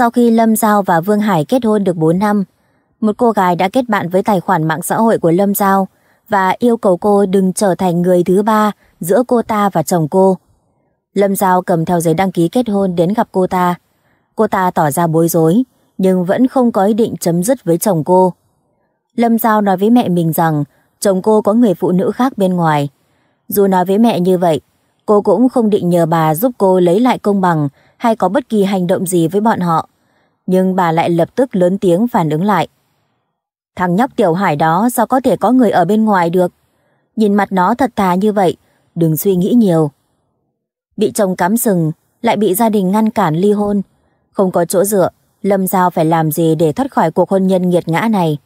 Sau khi Lâm Giao và Vương Hải kết hôn được 4 năm, một cô gái đã kết bạn với tài khoản mạng xã hội của Lâm Giao và yêu cầu cô đừng trở thành người thứ ba giữa cô ta và chồng cô. Lâm Giao cầm theo giấy đăng ký kết hôn đến gặp cô ta. Cô ta tỏ ra bối rối, nhưng vẫn không có ý định chấm dứt với chồng cô. Lâm Giao nói với mẹ mình rằng chồng cô có người phụ nữ khác bên ngoài. Dù nói với mẹ như vậy, cô cũng không định nhờ bà giúp cô lấy lại công bằng hay có bất kỳ hành động gì với bọn họ nhưng bà lại lập tức lớn tiếng phản ứng lại. Thằng nhóc tiểu hải đó sao có thể có người ở bên ngoài được? Nhìn mặt nó thật thà như vậy, đừng suy nghĩ nhiều. Bị chồng cắm sừng, lại bị gia đình ngăn cản ly hôn. Không có chỗ dựa, Lâm Giao phải làm gì để thoát khỏi cuộc hôn nhân nghiệt ngã này?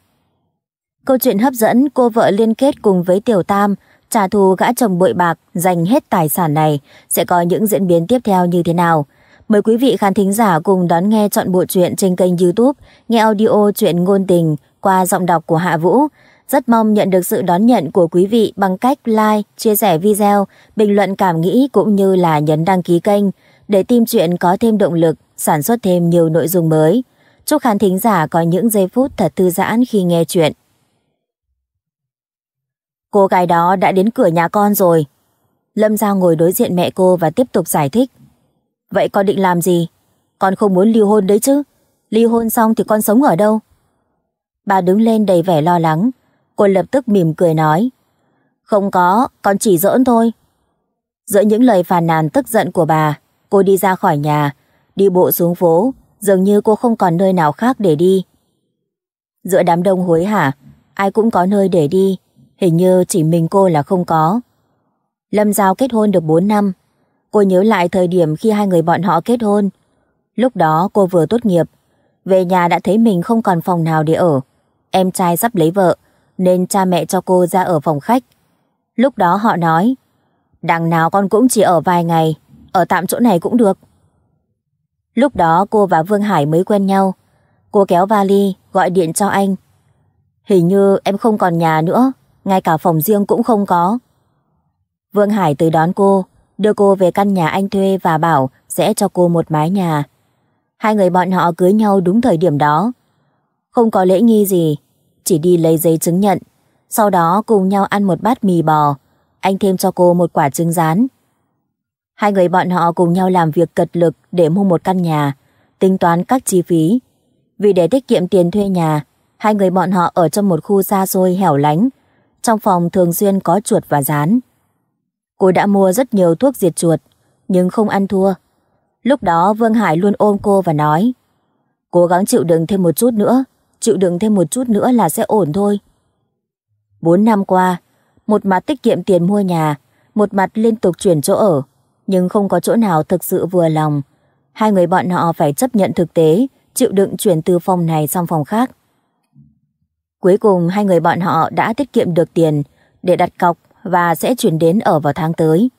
Câu chuyện hấp dẫn cô vợ liên kết cùng với Tiểu Tam, trả thù gã chồng bội bạc, giành hết tài sản này sẽ có những diễn biến tiếp theo như thế nào? Mời quý vị khán thính giả cùng đón nghe chọn bộ truyện trên kênh youtube Nghe audio truyện ngôn tình qua giọng đọc của Hạ Vũ. Rất mong nhận được sự đón nhận của quý vị bằng cách like, chia sẻ video, bình luận cảm nghĩ cũng như là nhấn đăng ký kênh để team truyện có thêm động lực, sản xuất thêm nhiều nội dung mới. Chúc khán thính giả có những giây phút thật thư giãn khi nghe chuyện. Cô gái đó đã đến cửa nhà con rồi. Lâm Giao ngồi đối diện mẹ cô và tiếp tục giải thích. Vậy con định làm gì? Con không muốn ly hôn đấy chứ. Ly hôn xong thì con sống ở đâu? Bà đứng lên đầy vẻ lo lắng. Cô lập tức mỉm cười nói. Không có, con chỉ giỡn thôi. Giữa những lời phàn nàn tức giận của bà, cô đi ra khỏi nhà, đi bộ xuống phố, dường như cô không còn nơi nào khác để đi. Giữa đám đông hối hả, ai cũng có nơi để đi, hình như chỉ mình cô là không có. Lâm Giao kết hôn được 4 năm, Cô nhớ lại thời điểm khi hai người bọn họ kết hôn. Lúc đó cô vừa tốt nghiệp, về nhà đã thấy mình không còn phòng nào để ở. Em trai sắp lấy vợ, nên cha mẹ cho cô ra ở phòng khách. Lúc đó họ nói, đằng nào con cũng chỉ ở vài ngày, ở tạm chỗ này cũng được. Lúc đó cô và Vương Hải mới quen nhau. Cô kéo vali, gọi điện cho anh. Hình như em không còn nhà nữa, ngay cả phòng riêng cũng không có. Vương Hải tới đón cô, đưa cô về căn nhà anh thuê và bảo sẽ cho cô một mái nhà. Hai người bọn họ cưới nhau đúng thời điểm đó. Không có lễ nghi gì, chỉ đi lấy giấy chứng nhận. Sau đó cùng nhau ăn một bát mì bò, anh thêm cho cô một quả trứng rán. Hai người bọn họ cùng nhau làm việc cật lực để mua một căn nhà, tính toán các chi phí. Vì để tiết kiệm tiền thuê nhà, hai người bọn họ ở trong một khu xa xôi hẻo lánh. Trong phòng thường xuyên có chuột và rán. Cô đã mua rất nhiều thuốc diệt chuột, nhưng không ăn thua. Lúc đó Vương Hải luôn ôm cô và nói Cố gắng chịu đựng thêm một chút nữa, chịu đựng thêm một chút nữa là sẽ ổn thôi. Bốn năm qua, một mặt tiết kiệm tiền mua nhà, một mặt liên tục chuyển chỗ ở, nhưng không có chỗ nào thực sự vừa lòng. Hai người bọn họ phải chấp nhận thực tế, chịu đựng chuyển từ phòng này sang phòng khác. Cuối cùng hai người bọn họ đã tiết kiệm được tiền để đặt cọc và sẽ chuyển đến ở vào tháng tới.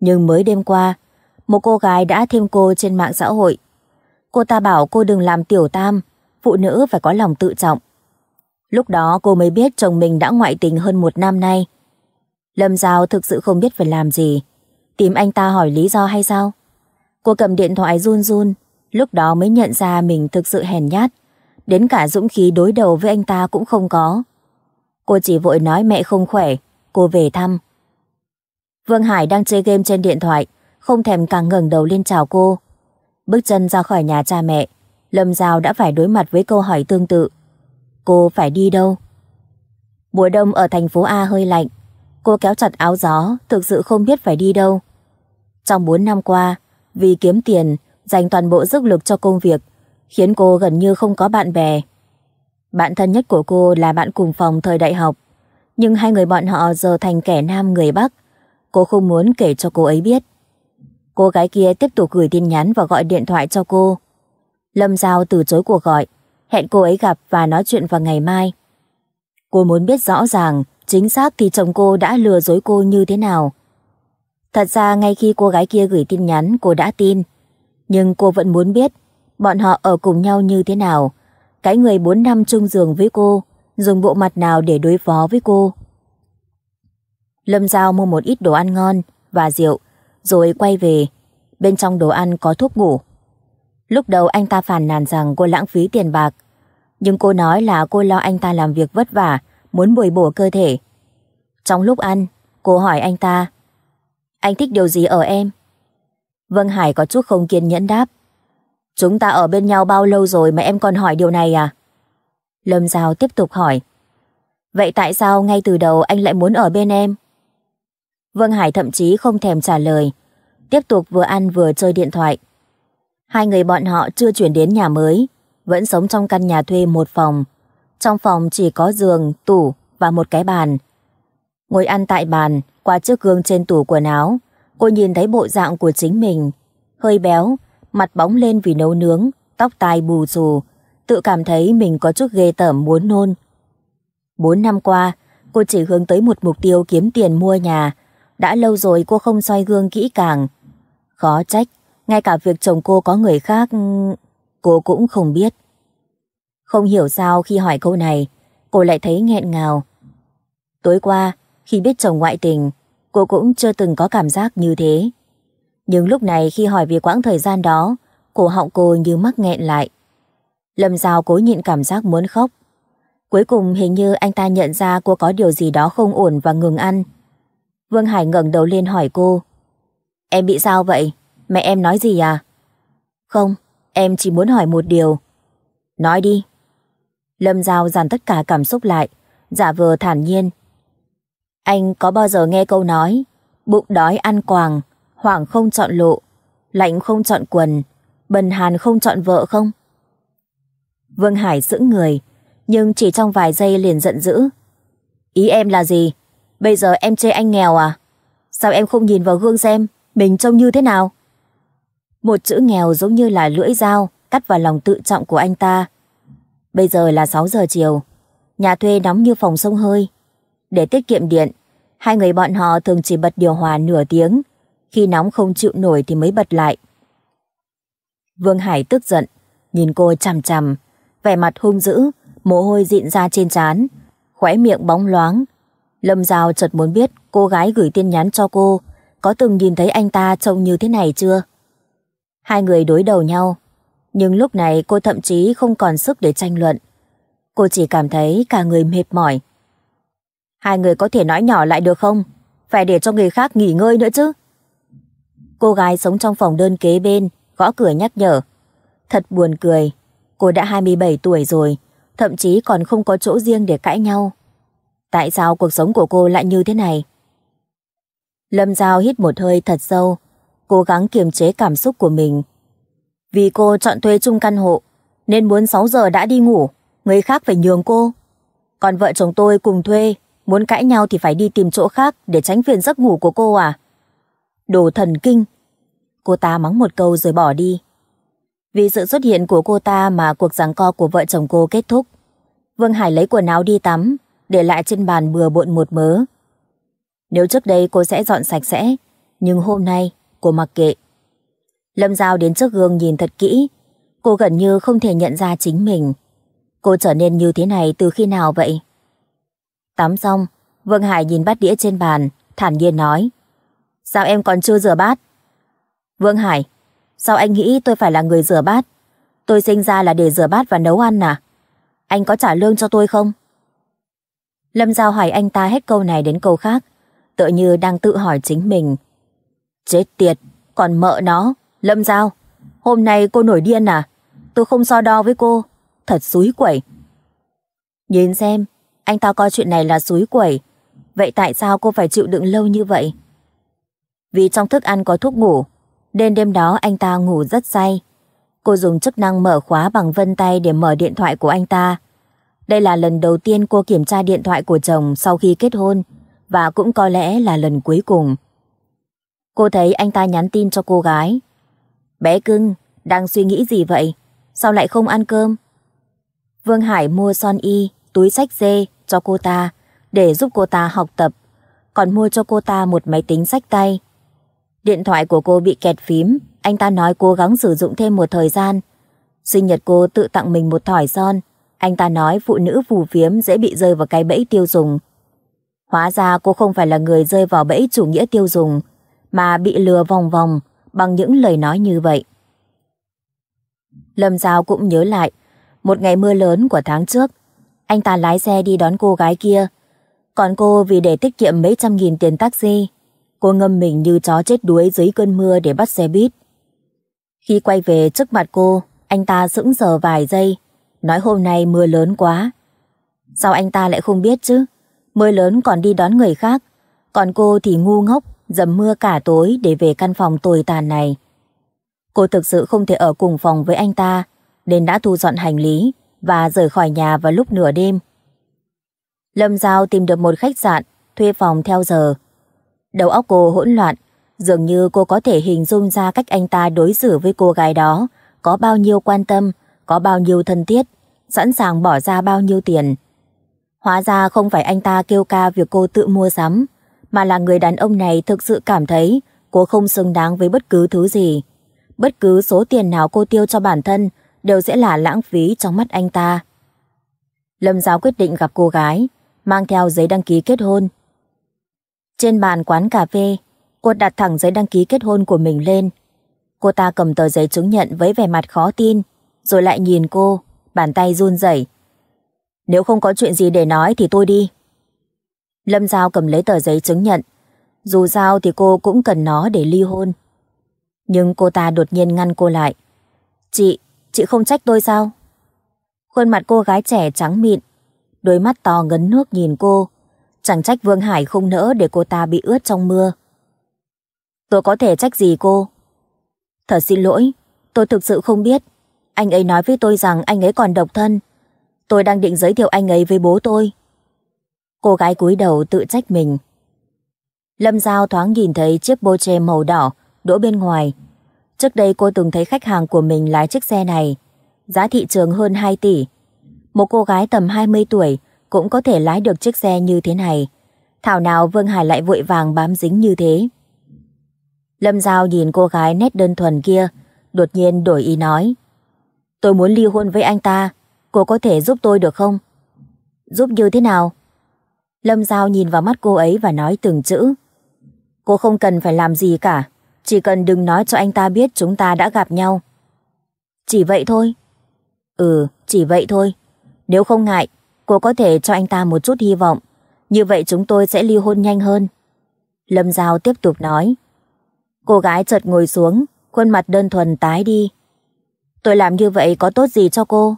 Nhưng mới đêm qua, một cô gái đã thêm cô trên mạng xã hội. Cô ta bảo cô đừng làm tiểu tam, phụ nữ phải có lòng tự trọng. Lúc đó cô mới biết chồng mình đã ngoại tình hơn một năm nay. Lâm Giao thực sự không biết phải làm gì. Tìm anh ta hỏi lý do hay sao? Cô cầm điện thoại run run, lúc đó mới nhận ra mình thực sự hèn nhát. Đến cả dũng khí đối đầu với anh ta cũng không có. Cô chỉ vội nói mẹ không khỏe, cô về thăm. Vương Hải đang chơi game trên điện thoại, không thèm càng ngẩng đầu lên chào cô. Bước chân ra khỏi nhà cha mẹ, Lâm Giao đã phải đối mặt với câu hỏi tương tự. Cô phải đi đâu? Mùa đông ở thành phố A hơi lạnh, cô kéo chặt áo gió, thực sự không biết phải đi đâu. Trong 4 năm qua, vì kiếm tiền, dành toàn bộ sức lực cho công việc, khiến cô gần như không có bạn bè. Bạn thân nhất của cô là bạn cùng phòng thời đại học, nhưng hai người bọn họ giờ thành kẻ nam người Bắc. Cô không muốn kể cho cô ấy biết. Cô gái kia tiếp tục gửi tin nhắn và gọi điện thoại cho cô. Lâm Giao từ chối cuộc gọi, hẹn cô ấy gặp và nói chuyện vào ngày mai. Cô muốn biết rõ ràng, chính xác thì chồng cô đã lừa dối cô như thế nào. Thật ra ngay khi cô gái kia gửi tin nhắn cô đã tin, nhưng cô vẫn muốn biết bọn họ ở cùng nhau như thế nào. Cái người 4 năm chung giường với cô dùng bộ mặt nào để đối phó với cô. Lâm Giao mua một ít đồ ăn ngon và rượu, rồi quay về. Bên trong đồ ăn có thuốc ngủ. Lúc đầu anh ta phàn nàn rằng cô lãng phí tiền bạc, nhưng cô nói là cô lo anh ta làm việc vất vả, muốn bồi bổ cơ thể. Trong lúc ăn, cô hỏi anh ta, anh thích điều gì ở em? vân Hải có chút không kiên nhẫn đáp. Chúng ta ở bên nhau bao lâu rồi mà em còn hỏi điều này à? Lâm Giao tiếp tục hỏi. Vậy tại sao ngay từ đầu anh lại muốn ở bên em? Vương Hải thậm chí không thèm trả lời, tiếp tục vừa ăn vừa chơi điện thoại. Hai người bọn họ chưa chuyển đến nhà mới, vẫn sống trong căn nhà thuê một phòng. Trong phòng chỉ có giường, tủ và một cái bàn. Ngồi ăn tại bàn, qua chiếc gương trên tủ quần áo, cô nhìn thấy bộ dạng của chính mình. Hơi béo, mặt bóng lên vì nấu nướng, tóc tai bù xù, tự cảm thấy mình có chút ghê tởm muốn nôn. Bốn năm qua, cô chỉ hướng tới một mục tiêu kiếm tiền mua nhà. Đã lâu rồi cô không soi gương kỹ càng. Khó trách, ngay cả việc chồng cô có người khác, ừ, cô cũng không biết. Không hiểu sao khi hỏi câu này, cô lại thấy nghẹn ngào. Tối qua, khi biết chồng ngoại tình, cô cũng chưa từng có cảm giác như thế. Nhưng lúc này khi hỏi về quãng thời gian đó, cổ họng cô như mắc nghẹn lại. Lâm Giao cố nhịn cảm giác muốn khóc. Cuối cùng hình như anh ta nhận ra cô có điều gì đó không ổn và ngừng ăn. Vương Hải ngẩng đầu lên hỏi cô. Em bị sao vậy? Mẹ em nói gì à? Không, em chỉ muốn hỏi một điều. Nói đi. Lâm Giao dàn tất cả cảm xúc lại, giả vờ thản nhiên. Anh có bao giờ nghe câu nói bụng đói ăn quàng, hoảng không chọn lộ, lạnh không chọn quần, bần hàn không chọn vợ không? Vương Hải giữ người, nhưng chỉ trong vài giây liền giận dữ. Ý em là gì? Bây giờ em chê anh nghèo à? Sao em không nhìn vào gương xem mình trông như thế nào? Một chữ nghèo giống như là lưỡi dao cắt vào lòng tự trọng của anh ta. Bây giờ là 6 giờ chiều, nhà thuê nóng như phòng sông hơi. Để tiết kiệm điện, hai người bọn họ thường chỉ bật điều hòa nửa tiếng, khi nóng không chịu nổi thì mới bật lại. Vương Hải tức giận, nhìn cô chằm chằm, vẻ mặt hung dữ, mồ hôi dịn ra trên trán, khóe miệng bóng loáng. Lâm Giao chợt muốn biết cô gái gửi tin nhắn cho cô có từng nhìn thấy anh ta trông như thế này chưa. Hai người đối đầu nhau, nhưng lúc này cô thậm chí không còn sức để tranh luận. Cô chỉ cảm thấy cả người mệt mỏi. Hai người có thể nói nhỏ lại được không? Phải để cho người khác nghỉ ngơi nữa chứ. Cô gái sống trong phòng đơn kế bên, gõ cửa nhắc nhở. Thật buồn cười, Cô đã 27 tuổi rồi, thậm chí còn không có chỗ riêng để cãi nhau. Tại sao cuộc sống của cô lại như thế này? Lâm Giao hít một hơi thật sâu, cố gắng kiềm chế cảm xúc của mình. Vì cô chọn thuê chung căn hộ, nên muốn 6 giờ đã đi ngủ, người khác phải nhường cô. Còn vợ chồng tôi cùng thuê, muốn cãi nhau thì phải đi tìm chỗ khác để tránh phiền giấc ngủ của cô à? Đồ thần kinh. Cô ta mắng một câu rồi bỏ đi. Vì sự xuất hiện của cô ta mà cuộc giằng co của vợ chồng cô kết thúc. Vương Hải lấy quần áo đi tắm, để lại trên bàn bừa bộn một mớ. Nếu trước đây cô sẽ dọn sạch sẽ, nhưng hôm nay cô mặc kệ. Lâm Giao đến trước gương nhìn thật kỹ, cô gần như không thể nhận ra chính mình. Cô trở nên như thế này từ khi nào vậy? Tắm xong, Vương Hải nhìn bát đĩa trên bàn, thản nhiên nói. Sao em còn chưa rửa bát? Vương Hải, Sao anh nghĩ tôi phải là người rửa bát? Tôi sinh ra là để rửa bát và nấu ăn à? Anh có trả lương cho tôi không? Lâm Giao hỏi anh ta hết câu này đến câu khác, tựa như đang tự hỏi chính mình. Chết tiệt, còn mợ nó, Lâm Giao, hôm nay cô nổi điên à? Tôi không so đo với cô, thật suối quẩy. Nhìn xem, anh ta coi chuyện này là suối quẩy, vậy tại sao cô phải chịu đựng lâu như vậy? Vì trong thức ăn có thuốc ngủ, Đêm đêm đó anh ta ngủ rất say. Cô dùng chức năng mở khóa bằng vân tay để mở điện thoại của anh ta. Đây là lần đầu tiên cô kiểm tra điện thoại của chồng sau khi kết hôn và cũng có lẽ là lần cuối cùng. Cô thấy anh ta nhắn tin cho cô gái. Bé cưng, đang suy nghĩ gì vậy? Sao lại không ăn cơm? Vương Hải mua son y, túi sách dê cho cô ta để giúp cô ta học tập, còn mua cho cô ta một máy tính sách tay Điện thoại của cô bị kẹt phím, anh ta nói cố gắng sử dụng thêm một thời gian. Sinh nhật cô tự tặng mình một thỏi son. Anh ta nói phụ nữ phù phiếm dễ bị rơi vào cái bẫy tiêu dùng. Hóa ra cô không phải là người rơi vào bẫy chủ nghĩa tiêu dùng, mà bị lừa vòng vòng bằng những lời nói như vậy. Lâm Giao cũng nhớ lại, một ngày mưa lớn của tháng trước, anh ta lái xe đi đón cô gái kia. Còn cô vì để tiết kiệm mấy trăm nghìn tiền taxi Cô ngâm mình như chó chết đuối dưới cơn mưa để bắt xe buýt. Khi quay về trước mặt cô, anh ta sững sờ vài giây, nói hôm nay mưa lớn quá. Sao anh ta lại không biết chứ? Mưa lớn còn đi đón người khác, còn cô thì ngu ngốc, dầm mưa cả tối để về căn phòng tồi tàn này. Cô thực sự không thể ở cùng phòng với anh ta, nên đã thu dọn hành lý và rời khỏi nhà vào lúc nửa đêm. Lâm Giao tìm được một khách sạn, thuê phòng theo giờ Đầu óc cô hỗn loạn, dường như cô có thể hình dung ra cách anh ta đối xử với cô gái đó, có bao nhiêu quan tâm, có bao nhiêu thân thiết, sẵn sàng bỏ ra bao nhiêu tiền. Hóa ra không phải anh ta kêu ca việc cô tự mua sắm, mà là người đàn ông này thực sự cảm thấy cô không xứng đáng với bất cứ thứ gì. Bất cứ số tiền nào cô tiêu cho bản thân đều sẽ là lãng phí trong mắt anh ta. Lâm Giáo quyết định gặp cô gái, mang theo giấy đăng ký kết hôn trên bàn quán cà phê, cô đặt thẳng giấy đăng ký kết hôn của mình lên. Cô ta cầm tờ giấy chứng nhận với vẻ mặt khó tin, rồi lại nhìn cô, bàn tay run rẩy. Nếu không có chuyện gì để nói thì tôi đi. Lâm Giao cầm lấy tờ giấy chứng nhận. Dù sao thì cô cũng cần nó để ly hôn. Nhưng cô ta đột nhiên ngăn cô lại. Chị, chị không trách tôi sao? Khuôn mặt cô gái trẻ trắng mịn, đôi mắt to ngấn nước nhìn cô, Chẳng trách Vương Hải không nỡ để cô ta bị ướt trong mưa. Tôi có thể trách gì cô? Thật xin lỗi, tôi thực sự không biết. Anh ấy nói với tôi rằng anh ấy còn độc thân. Tôi đang định giới thiệu anh ấy với bố tôi. Cô gái cúi đầu tự trách mình. Lâm Giao thoáng nhìn thấy chiếc bô che màu đỏ đỗ bên ngoài. Trước đây cô từng thấy khách hàng của mình lái chiếc xe này. Giá thị trường hơn 2 tỷ. Một cô gái tầm 20 tuổi cũng có thể lái được chiếc xe như thế này. Thảo nào Vương Hải lại vội vàng bám dính như thế. Lâm Giao nhìn cô gái nét đơn thuần kia, đột nhiên đổi ý nói. Tôi muốn ly hôn với anh ta, cô có thể giúp tôi được không? Giúp như thế nào? Lâm Giao nhìn vào mắt cô ấy và nói từng chữ. Cô không cần phải làm gì cả, chỉ cần đừng nói cho anh ta biết chúng ta đã gặp nhau. Chỉ vậy thôi. Ừ, chỉ vậy thôi. Nếu không ngại, Cô có thể cho anh ta một chút hy vọng. Như vậy chúng tôi sẽ ly hôn nhanh hơn. Lâm Giao tiếp tục nói. Cô gái chợt ngồi xuống, khuôn mặt đơn thuần tái đi. Tôi làm như vậy có tốt gì cho cô?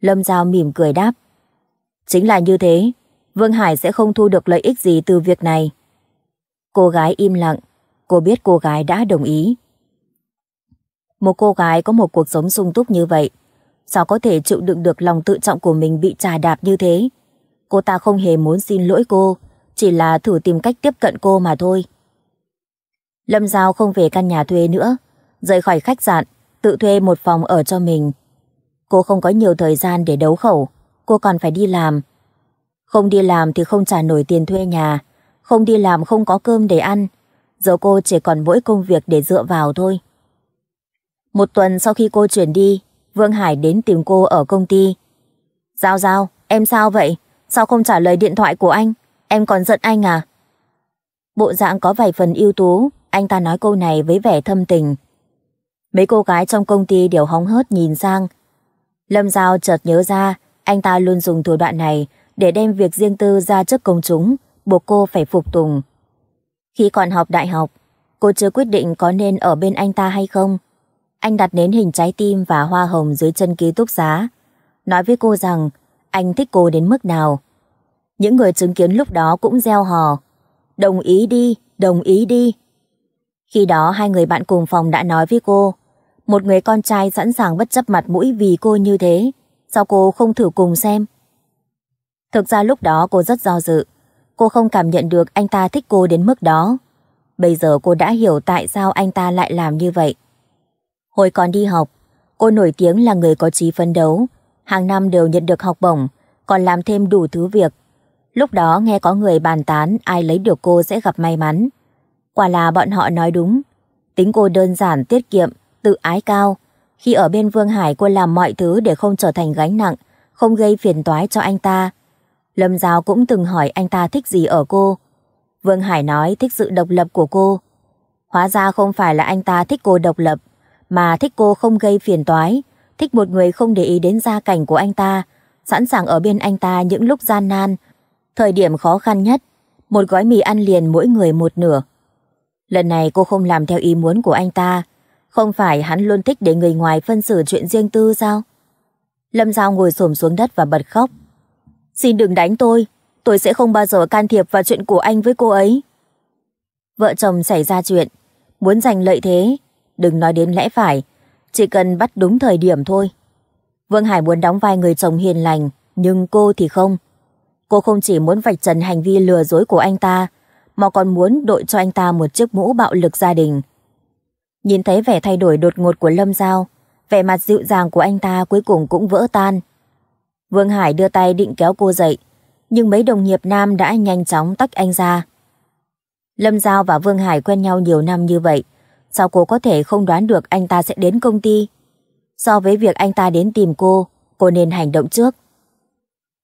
Lâm Giao mỉm cười đáp. Chính là như thế, Vương Hải sẽ không thu được lợi ích gì từ việc này. Cô gái im lặng, cô biết cô gái đã đồng ý. Một cô gái có một cuộc sống sung túc như vậy, Sao có thể chịu đựng được lòng tự trọng của mình bị trà đạp như thế? Cô ta không hề muốn xin lỗi cô, chỉ là thử tìm cách tiếp cận cô mà thôi. Lâm Giao không về căn nhà thuê nữa, rời khỏi khách sạn, tự thuê một phòng ở cho mình. Cô không có nhiều thời gian để đấu khẩu, cô còn phải đi làm. Không đi làm thì không trả nổi tiền thuê nhà, không đi làm không có cơm để ăn, giờ cô chỉ còn mỗi công việc để dựa vào thôi. Một tuần sau khi cô chuyển đi, Vương Hải đến tìm cô ở công ty. Giao Giao, em sao vậy? Sao không trả lời điện thoại của anh? Em còn giận anh à? Bộ dạng có vài phần ưu tú, anh ta nói câu này với vẻ thâm tình. Mấy cô gái trong công ty đều hóng hớt nhìn sang. Lâm Giao chợt nhớ ra, anh ta luôn dùng thủ đoạn này để đem việc riêng tư ra trước công chúng, buộc cô phải phục tùng. Khi còn học đại học, cô chưa quyết định có nên ở bên anh ta hay không, anh đặt nến hình trái tim và hoa hồng dưới chân ký túc xá. Nói với cô rằng anh thích cô đến mức nào. Những người chứng kiến lúc đó cũng gieo hò. Đồng ý đi, đồng ý đi. Khi đó hai người bạn cùng phòng đã nói với cô. Một người con trai sẵn sàng bất chấp mặt mũi vì cô như thế. Sao cô không thử cùng xem? Thực ra lúc đó cô rất do dự. Cô không cảm nhận được anh ta thích cô đến mức đó. Bây giờ cô đã hiểu tại sao anh ta lại làm như vậy. Hồi còn đi học, cô nổi tiếng là người có trí phấn đấu, hàng năm đều nhận được học bổng, còn làm thêm đủ thứ việc. Lúc đó nghe có người bàn tán ai lấy được cô sẽ gặp may mắn. Quả là bọn họ nói đúng. Tính cô đơn giản tiết kiệm, tự ái cao. Khi ở bên Vương Hải cô làm mọi thứ để không trở thành gánh nặng, không gây phiền toái cho anh ta. Lâm Giao cũng từng hỏi anh ta thích gì ở cô. Vương Hải nói thích sự độc lập của cô. Hóa ra không phải là anh ta thích cô độc lập, mà thích cô không gây phiền toái, thích một người không để ý đến gia cảnh của anh ta, sẵn sàng ở bên anh ta những lúc gian nan, thời điểm khó khăn nhất, một gói mì ăn liền mỗi người một nửa. Lần này cô không làm theo ý muốn của anh ta, không phải hắn luôn thích để người ngoài phân xử chuyện riêng tư sao? Lâm Giao ngồi xổm xuống đất và bật khóc. Xin đừng đánh tôi, tôi sẽ không bao giờ can thiệp vào chuyện của anh với cô ấy. Vợ chồng xảy ra chuyện, muốn giành lợi thế, đừng nói đến lẽ phải, chỉ cần bắt đúng thời điểm thôi. Vương Hải muốn đóng vai người chồng hiền lành, nhưng cô thì không. Cô không chỉ muốn vạch trần hành vi lừa dối của anh ta, mà còn muốn đội cho anh ta một chiếc mũ bạo lực gia đình. Nhìn thấy vẻ thay đổi đột ngột của Lâm Giao, vẻ mặt dịu dàng của anh ta cuối cùng cũng vỡ tan. Vương Hải đưa tay định kéo cô dậy, nhưng mấy đồng nghiệp nam đã nhanh chóng tách anh ra. Lâm Giao và Vương Hải quen nhau nhiều năm như vậy, sao cô có thể không đoán được anh ta sẽ đến công ty? So với việc anh ta đến tìm cô, cô nên hành động trước.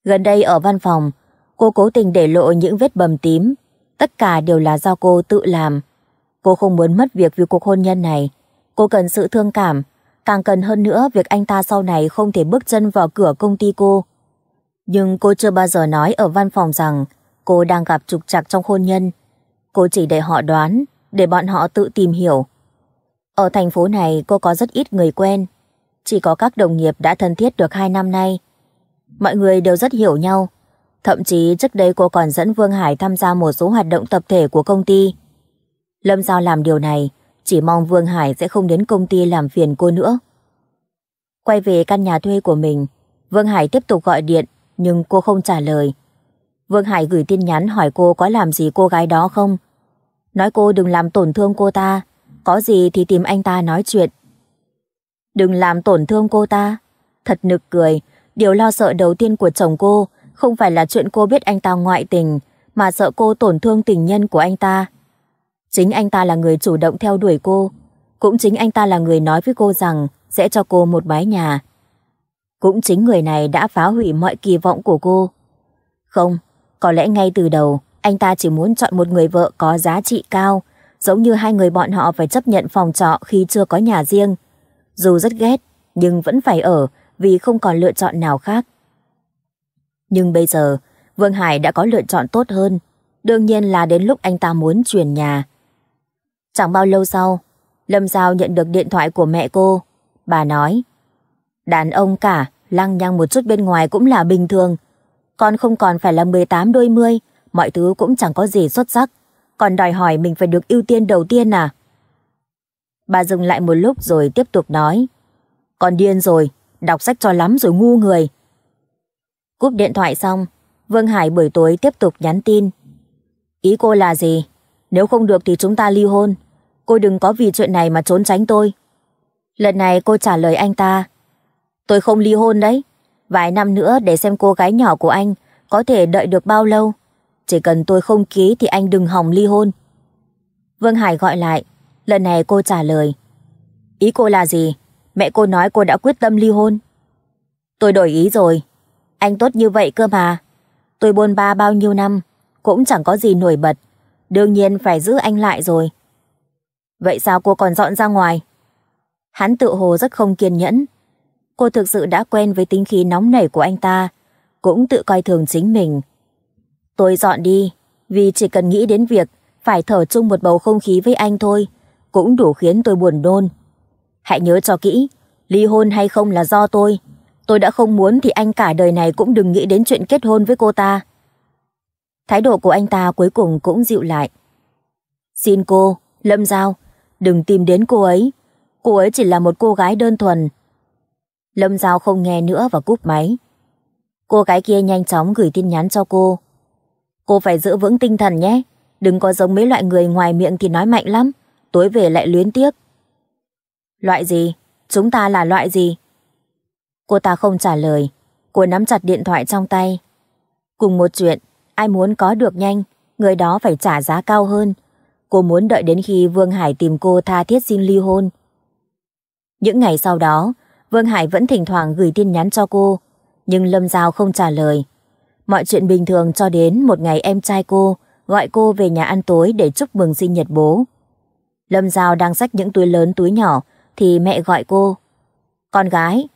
Gần đây ở văn phòng, cô cố tình để lộ những vết bầm tím. Tất cả đều là do cô tự làm. Cô không muốn mất việc vì cuộc hôn nhân này. Cô cần sự thương cảm, càng cần hơn nữa việc anh ta sau này không thể bước chân vào cửa công ty cô. Nhưng cô chưa bao giờ nói ở văn phòng rằng cô đang gặp trục trặc trong hôn nhân. Cô chỉ để họ đoán, để bọn họ tự tìm hiểu. Ở thành phố này cô có rất ít người quen, chỉ có các đồng nghiệp đã thân thiết được 2 năm nay. Mọi người đều rất hiểu nhau, thậm chí trước đây cô còn dẫn Vương Hải tham gia một số hoạt động tập thể của công ty. Lâm Giao làm điều này, chỉ mong Vương Hải sẽ không đến công ty làm phiền cô nữa. Quay về căn nhà thuê của mình, Vương Hải tiếp tục gọi điện, nhưng cô không trả lời. Vương Hải gửi tin nhắn hỏi cô có làm gì cô gái đó không. Nói cô đừng làm tổn thương cô ta, có gì thì tìm anh ta nói chuyện. Đừng làm tổn thương cô ta. Thật nực cười, điều lo sợ đầu tiên của chồng cô không phải là chuyện cô biết anh ta ngoại tình, mà sợ cô tổn thương tình nhân của anh ta. Chính anh ta là người chủ động theo đuổi cô, cũng chính anh ta là người nói với cô rằng sẽ cho cô một mái nhà. Cũng chính người này đã phá hủy mọi kỳ vọng của cô. Không, có lẽ ngay từ đầu, anh ta chỉ muốn chọn một người vợ có giá trị cao, giống như hai người bọn họ phải chấp nhận phòng trọ khi chưa có nhà riêng. Dù rất ghét, nhưng vẫn phải ở vì không còn lựa chọn nào khác. Nhưng bây giờ, Vương Hải đã có lựa chọn tốt hơn, đương nhiên là đến lúc anh ta muốn chuyển nhà. Chẳng bao lâu sau, Lâm Giao nhận được điện thoại của mẹ cô. Bà nói, đàn ông cả, lăng nhăng một chút bên ngoài cũng là bình thường. Con không còn phải là 18 đôi mươi, mọi thứ cũng chẳng có gì xuất sắc còn đòi hỏi mình phải được ưu tiên đầu tiên à? Bà dừng lại một lúc rồi tiếp tục nói. Còn điên rồi, đọc sách cho lắm rồi ngu người. Cúp điện thoại xong, Vương Hải buổi tối tiếp tục nhắn tin. Ý cô là gì? Nếu không được thì chúng ta ly hôn. Cô đừng có vì chuyện này mà trốn tránh tôi. Lần này cô trả lời anh ta. Tôi không ly hôn đấy. Vài năm nữa để xem cô gái nhỏ của anh có thể đợi được bao lâu. Chỉ cần tôi không ký thì anh đừng hòng ly hôn. Vương Hải gọi lại. Lần này cô trả lời. Ý cô là gì? Mẹ cô nói cô đã quyết tâm ly hôn. Tôi đổi ý rồi. Anh tốt như vậy cơ mà. Tôi bôn ba bao nhiêu năm, cũng chẳng có gì nổi bật. Đương nhiên phải giữ anh lại rồi. Vậy sao cô còn dọn ra ngoài? Hắn tự hồ rất không kiên nhẫn. Cô thực sự đã quen với tính khí nóng nảy của anh ta, cũng tự coi thường chính mình. Tôi dọn đi, vì chỉ cần nghĩ đến việc phải thở chung một bầu không khí với anh thôi, cũng đủ khiến tôi buồn nôn. Hãy nhớ cho kỹ, ly hôn hay không là do tôi. Tôi đã không muốn thì anh cả đời này cũng đừng nghĩ đến chuyện kết hôn với cô ta. Thái độ của anh ta cuối cùng cũng dịu lại. Xin cô, Lâm Giao, đừng tìm đến cô ấy. Cô ấy chỉ là một cô gái đơn thuần. Lâm Giao không nghe nữa và cúp máy. Cô gái kia nhanh chóng gửi tin nhắn cho cô. Cô phải giữ vững tinh thần nhé, đừng có giống mấy loại người ngoài miệng thì nói mạnh lắm, tối về lại luyến tiếc. Loại gì? Chúng ta là loại gì? Cô ta không trả lời, cô nắm chặt điện thoại trong tay. Cùng một chuyện, ai muốn có được nhanh, người đó phải trả giá cao hơn. Cô muốn đợi đến khi Vương Hải tìm cô tha thiết xin ly hôn. Những ngày sau đó, Vương Hải vẫn thỉnh thoảng gửi tin nhắn cho cô, nhưng Lâm Giao không trả lời. Mọi chuyện bình thường cho đến một ngày em trai cô gọi cô về nhà ăn tối để chúc mừng sinh nhật bố. Lâm Giao đang xách những túi lớn túi nhỏ thì mẹ gọi cô. Con gái,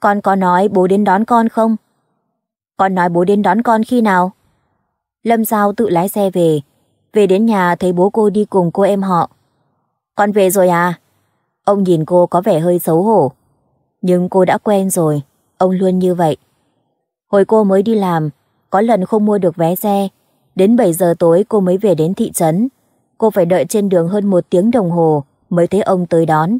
con có nói bố đến đón con không? Con nói bố đến đón con khi nào? Lâm Giao tự lái xe về. Về đến nhà thấy bố cô đi cùng cô em họ. Con về rồi à? Ông nhìn cô có vẻ hơi xấu hổ. Nhưng cô đã quen rồi, ông luôn như vậy. Hồi cô mới đi làm, có lần không mua được vé xe, đến 7 giờ tối cô mới về đến thị trấn. Cô phải đợi trên đường hơn một tiếng đồng hồ mới thấy ông tới đón.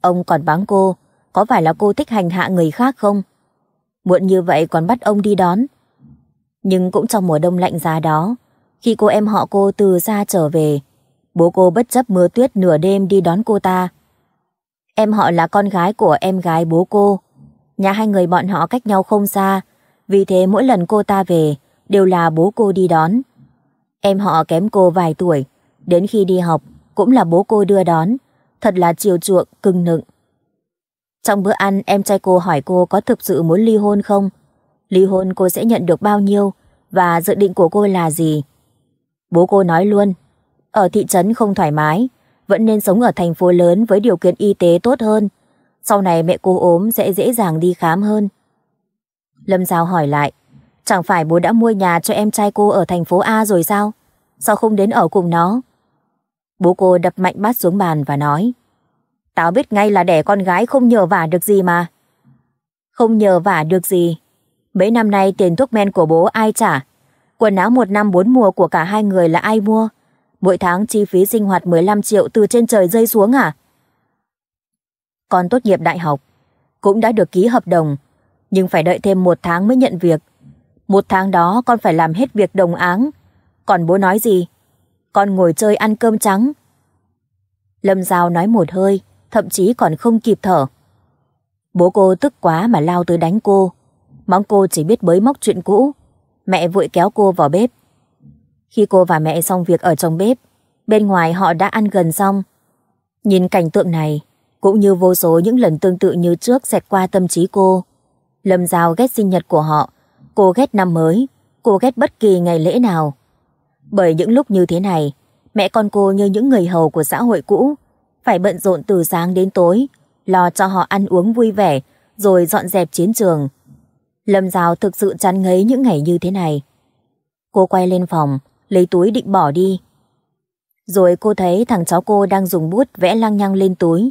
Ông còn báng cô, có phải là cô thích hành hạ người khác không? Muộn như vậy còn bắt ông đi đón. Nhưng cũng trong mùa đông lạnh giá đó, khi cô em họ cô từ xa trở về, bố cô bất chấp mưa tuyết nửa đêm đi đón cô ta. Em họ là con gái của em gái bố cô. Nhà hai người bọn họ cách nhau không xa, vì thế mỗi lần cô ta về, đều là bố cô đi đón. Em họ kém cô vài tuổi, đến khi đi học cũng là bố cô đưa đón. Thật là chiều chuộng, cưng nựng. Trong bữa ăn, em trai cô hỏi cô có thực sự muốn ly hôn không? Ly hôn cô sẽ nhận được bao nhiêu và dự định của cô là gì? Bố cô nói luôn, ở thị trấn không thoải mái, vẫn nên sống ở thành phố lớn với điều kiện y tế tốt hơn. Sau này mẹ cô ốm sẽ dễ dàng đi khám hơn. Lâm Giao hỏi lại, chẳng phải bố đã mua nhà cho em trai cô ở thành phố A rồi sao? Sao không đến ở cùng nó? Bố cô đập mạnh bát xuống bàn và nói, Tao biết ngay là đẻ con gái không nhờ vả được gì mà. Không nhờ vả được gì. Mấy năm nay tiền thuốc men của bố ai trả? Quần áo một năm bốn mùa của cả hai người là ai mua? Mỗi tháng chi phí sinh hoạt 15 triệu từ trên trời rơi xuống à? Con tốt nghiệp đại học, cũng đã được ký hợp đồng nhưng phải đợi thêm một tháng mới nhận việc. Một tháng đó con phải làm hết việc đồng áng. Còn bố nói gì? Con ngồi chơi ăn cơm trắng. Lâm Giao nói một hơi, thậm chí còn không kịp thở. Bố cô tức quá mà lao tới đánh cô. Mong cô chỉ biết bới móc chuyện cũ. Mẹ vội kéo cô vào bếp. Khi cô và mẹ xong việc ở trong bếp, bên ngoài họ đã ăn gần xong. Nhìn cảnh tượng này, cũng như vô số những lần tương tự như trước xẹt qua tâm trí cô. Lâm Giao ghét sinh nhật của họ, cô ghét năm mới, cô ghét bất kỳ ngày lễ nào. Bởi những lúc như thế này, mẹ con cô như những người hầu của xã hội cũ, phải bận rộn từ sáng đến tối, lo cho họ ăn uống vui vẻ, rồi dọn dẹp chiến trường. Lâm Giao thực sự chán ngấy những ngày như thế này. Cô quay lên phòng, lấy túi định bỏ đi. Rồi cô thấy thằng cháu cô đang dùng bút vẽ lăng nhăng lên túi.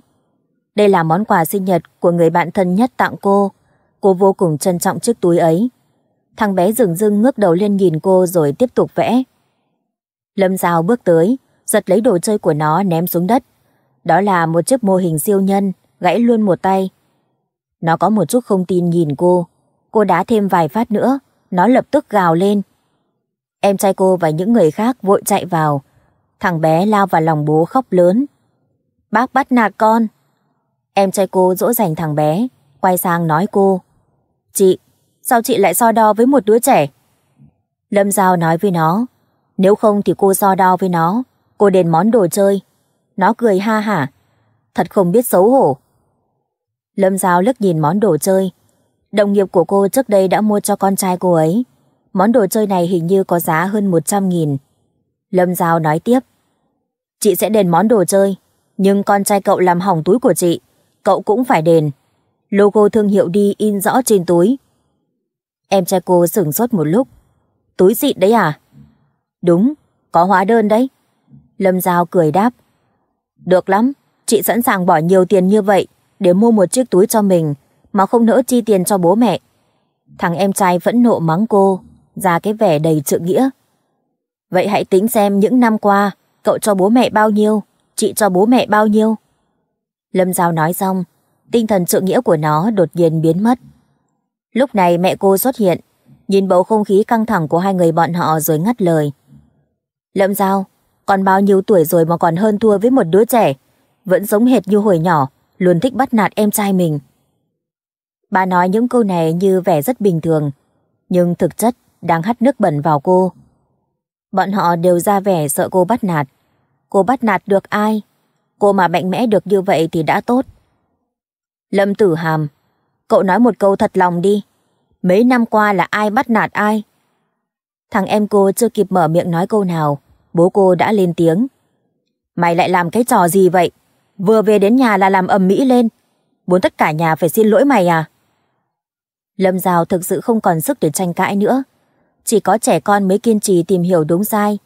Đây là món quà sinh nhật của người bạn thân nhất tặng cô. Cô vô cùng trân trọng chiếc túi ấy. Thằng bé rừng rưng ngước đầu lên nhìn cô rồi tiếp tục vẽ. Lâm Giao bước tới, giật lấy đồ chơi của nó ném xuống đất. Đó là một chiếc mô hình siêu nhân, gãy luôn một tay. Nó có một chút không tin nhìn cô. Cô đá thêm vài phát nữa, nó lập tức gào lên. Em trai cô và những người khác vội chạy vào. Thằng bé lao vào lòng bố khóc lớn. Bác bắt nạt con. Em trai cô dỗ dành thằng bé, quay sang nói cô. Chị, sao chị lại so đo với một đứa trẻ? Lâm Giao nói với nó, nếu không thì cô so đo với nó, cô đền món đồ chơi. Nó cười ha hả, thật không biết xấu hổ. Lâm Giao lướt nhìn món đồ chơi. Đồng nghiệp của cô trước đây đã mua cho con trai cô ấy. Món đồ chơi này hình như có giá hơn 100.000. Lâm Giao nói tiếp. Chị sẽ đền món đồ chơi, nhưng con trai cậu làm hỏng túi của chị, cậu cũng phải đền logo thương hiệu đi in rõ trên túi. Em trai cô sửng sốt một lúc. Túi xịn đấy à? Đúng, có hóa đơn đấy. Lâm Giao cười đáp. Được lắm, chị sẵn sàng bỏ nhiều tiền như vậy để mua một chiếc túi cho mình mà không nỡ chi tiền cho bố mẹ. Thằng em trai vẫn nộ mắng cô, ra cái vẻ đầy trượng nghĩa. Vậy hãy tính xem những năm qua cậu cho bố mẹ bao nhiêu, chị cho bố mẹ bao nhiêu. Lâm Giao nói xong, tinh thần sự nghĩa của nó đột nhiên biến mất. Lúc này mẹ cô xuất hiện, nhìn bầu không khí căng thẳng của hai người bọn họ rồi ngắt lời. Lậm dao, còn bao nhiêu tuổi rồi mà còn hơn thua với một đứa trẻ, vẫn giống hệt như hồi nhỏ, luôn thích bắt nạt em trai mình. Bà nói những câu này như vẻ rất bình thường, nhưng thực chất đang hắt nước bẩn vào cô. Bọn họ đều ra vẻ sợ cô bắt nạt. Cô bắt nạt được ai? Cô mà mạnh mẽ được như vậy thì đã tốt. Lâm Tử Hàm, cậu nói một câu thật lòng đi. Mấy năm qua là ai bắt nạt ai? Thằng em cô chưa kịp mở miệng nói câu nào, bố cô đã lên tiếng. Mày lại làm cái trò gì vậy? Vừa về đến nhà là làm ầm mỹ lên. Muốn tất cả nhà phải xin lỗi mày à? Lâm Giao thực sự không còn sức để tranh cãi nữa. Chỉ có trẻ con mới kiên trì tìm hiểu đúng sai.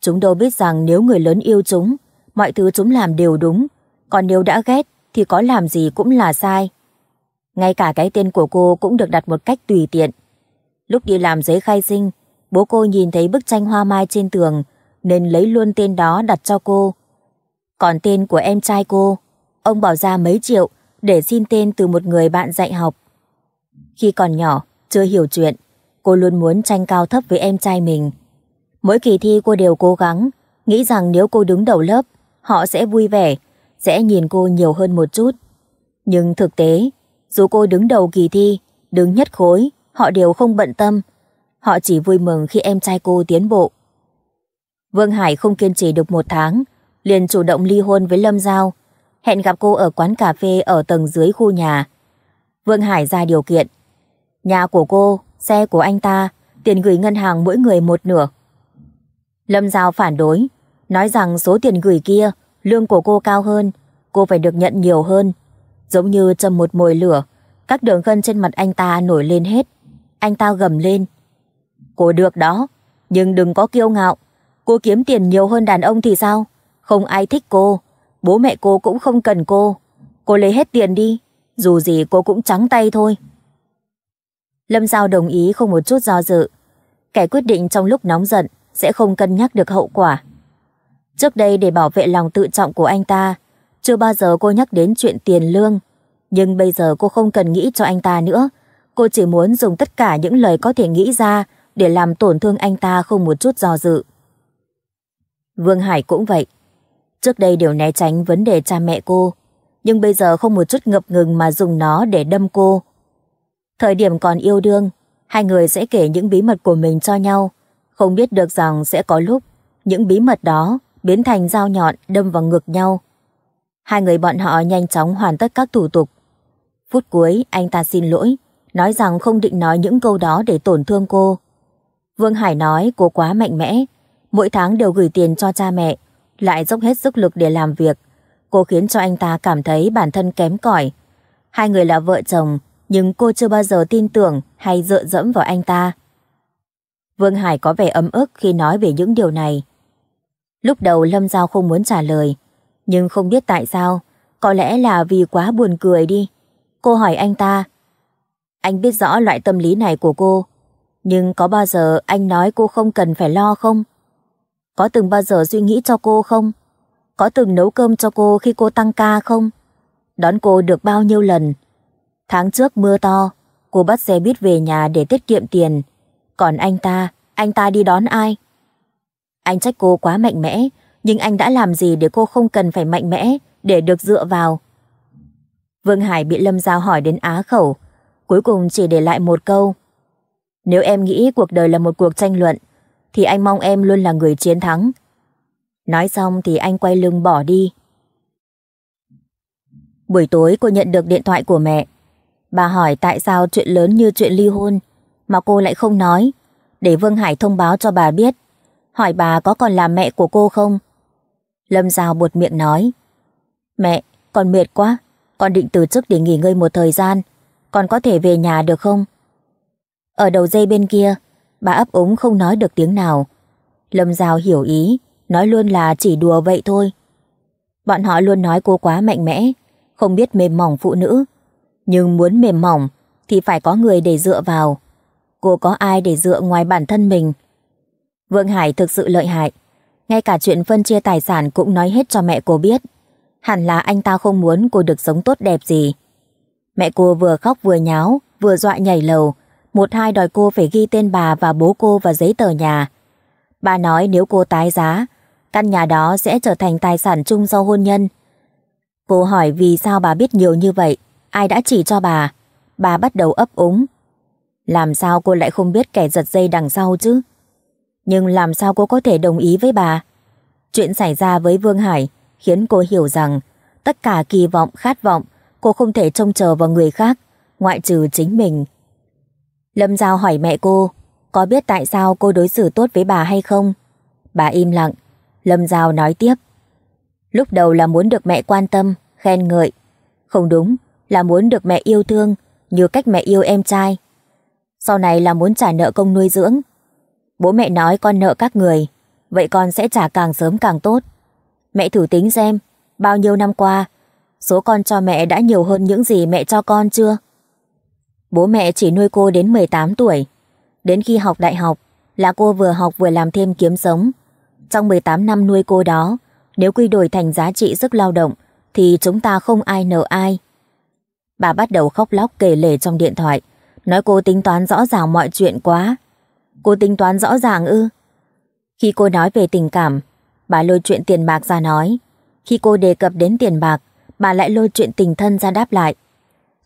Chúng đâu biết rằng nếu người lớn yêu chúng, mọi thứ chúng làm đều đúng. Còn nếu đã ghét thì có làm gì cũng là sai. Ngay cả cái tên của cô cũng được đặt một cách tùy tiện. Lúc đi làm giấy khai sinh, bố cô nhìn thấy bức tranh hoa mai trên tường nên lấy luôn tên đó đặt cho cô. Còn tên của em trai cô, ông bỏ ra mấy triệu để xin tên từ một người bạn dạy học. Khi còn nhỏ, chưa hiểu chuyện, cô luôn muốn tranh cao thấp với em trai mình. Mỗi kỳ thi cô đều cố gắng, nghĩ rằng nếu cô đứng đầu lớp, họ sẽ vui vẻ sẽ nhìn cô nhiều hơn một chút. Nhưng thực tế, dù cô đứng đầu kỳ thi, đứng nhất khối, họ đều không bận tâm. Họ chỉ vui mừng khi em trai cô tiến bộ. Vương Hải không kiên trì được một tháng, liền chủ động ly hôn với Lâm Giao, hẹn gặp cô ở quán cà phê ở tầng dưới khu nhà. Vương Hải ra điều kiện. Nhà của cô, xe của anh ta, tiền gửi ngân hàng mỗi người một nửa. Lâm Giao phản đối, nói rằng số tiền gửi kia Lương của cô cao hơn, cô phải được nhận nhiều hơn. Giống như châm một mồi lửa, các đường gân trên mặt anh ta nổi lên hết. Anh ta gầm lên. Cô được đó, nhưng đừng có kiêu ngạo. Cô kiếm tiền nhiều hơn đàn ông thì sao? Không ai thích cô, bố mẹ cô cũng không cần cô. Cô lấy hết tiền đi, dù gì cô cũng trắng tay thôi. Lâm Giao đồng ý không một chút do dự. Kẻ quyết định trong lúc nóng giận sẽ không cân nhắc được hậu quả. Trước đây để bảo vệ lòng tự trọng của anh ta, chưa bao giờ cô nhắc đến chuyện tiền lương. Nhưng bây giờ cô không cần nghĩ cho anh ta nữa. Cô chỉ muốn dùng tất cả những lời có thể nghĩ ra để làm tổn thương anh ta không một chút do dự. Vương Hải cũng vậy. Trước đây đều né tránh vấn đề cha mẹ cô, nhưng bây giờ không một chút ngập ngừng mà dùng nó để đâm cô. Thời điểm còn yêu đương, hai người sẽ kể những bí mật của mình cho nhau, không biết được rằng sẽ có lúc những bí mật đó biến thành dao nhọn đâm vào ngực nhau. Hai người bọn họ nhanh chóng hoàn tất các thủ tục. Phút cuối, anh ta xin lỗi, nói rằng không định nói những câu đó để tổn thương cô. Vương Hải nói cô quá mạnh mẽ, mỗi tháng đều gửi tiền cho cha mẹ, lại dốc hết sức lực để làm việc. Cô khiến cho anh ta cảm thấy bản thân kém cỏi. Hai người là vợ chồng, nhưng cô chưa bao giờ tin tưởng hay dựa dẫm vào anh ta. Vương Hải có vẻ ấm ức khi nói về những điều này. Lúc đầu Lâm Giao không muốn trả lời, nhưng không biết tại sao, có lẽ là vì quá buồn cười đi. Cô hỏi anh ta, anh biết rõ loại tâm lý này của cô, nhưng có bao giờ anh nói cô không cần phải lo không? Có từng bao giờ suy nghĩ cho cô không? Có từng nấu cơm cho cô khi cô tăng ca không? Đón cô được bao nhiêu lần? Tháng trước mưa to, cô bắt xe buýt về nhà để tiết kiệm tiền. Còn anh ta, anh ta đi đón ai? Anh trách cô quá mạnh mẽ, nhưng anh đã làm gì để cô không cần phải mạnh mẽ, để được dựa vào. Vương Hải bị Lâm Giao hỏi đến á khẩu, cuối cùng chỉ để lại một câu. Nếu em nghĩ cuộc đời là một cuộc tranh luận, thì anh mong em luôn là người chiến thắng. Nói xong thì anh quay lưng bỏ đi. Buổi tối cô nhận được điện thoại của mẹ. Bà hỏi tại sao chuyện lớn như chuyện ly hôn mà cô lại không nói, để Vương Hải thông báo cho bà biết hỏi bà có còn là mẹ của cô không? Lâm Giao buột miệng nói. Mẹ, con mệt quá, con định từ chức để nghỉ ngơi một thời gian, con có thể về nhà được không? Ở đầu dây bên kia, bà ấp úng không nói được tiếng nào. Lâm Giao hiểu ý, nói luôn là chỉ đùa vậy thôi. Bọn họ luôn nói cô quá mạnh mẽ, không biết mềm mỏng phụ nữ. Nhưng muốn mềm mỏng thì phải có người để dựa vào. Cô có ai để dựa ngoài bản thân mình, Vương Hải thực sự lợi hại. Ngay cả chuyện phân chia tài sản cũng nói hết cho mẹ cô biết. Hẳn là anh ta không muốn cô được sống tốt đẹp gì. Mẹ cô vừa khóc vừa nháo, vừa dọa nhảy lầu. Một hai đòi cô phải ghi tên bà và bố cô vào giấy tờ nhà. Bà nói nếu cô tái giá, căn nhà đó sẽ trở thành tài sản chung do hôn nhân. Cô hỏi vì sao bà biết nhiều như vậy, ai đã chỉ cho bà. Bà bắt đầu ấp úng. Làm sao cô lại không biết kẻ giật dây đằng sau chứ? Nhưng làm sao cô có thể đồng ý với bà? Chuyện xảy ra với Vương Hải khiến cô hiểu rằng tất cả kỳ vọng, khát vọng cô không thể trông chờ vào người khác ngoại trừ chính mình. Lâm Giao hỏi mẹ cô có biết tại sao cô đối xử tốt với bà hay không? Bà im lặng. Lâm Giao nói tiếp. Lúc đầu là muốn được mẹ quan tâm, khen ngợi. Không đúng, là muốn được mẹ yêu thương, như cách mẹ yêu em trai. Sau này là muốn trả nợ công nuôi dưỡng, Bố mẹ nói con nợ các người, vậy con sẽ trả càng sớm càng tốt. Mẹ thử tính xem, bao nhiêu năm qua, số con cho mẹ đã nhiều hơn những gì mẹ cho con chưa? Bố mẹ chỉ nuôi cô đến 18 tuổi. Đến khi học đại học, là cô vừa học vừa làm thêm kiếm sống. Trong 18 năm nuôi cô đó, nếu quy đổi thành giá trị sức lao động, thì chúng ta không ai nợ ai. Bà bắt đầu khóc lóc kể lể trong điện thoại, nói cô tính toán rõ ràng mọi chuyện quá, cô tính toán rõ ràng ư? Khi cô nói về tình cảm, bà lôi chuyện tiền bạc ra nói. Khi cô đề cập đến tiền bạc, bà lại lôi chuyện tình thân ra đáp lại.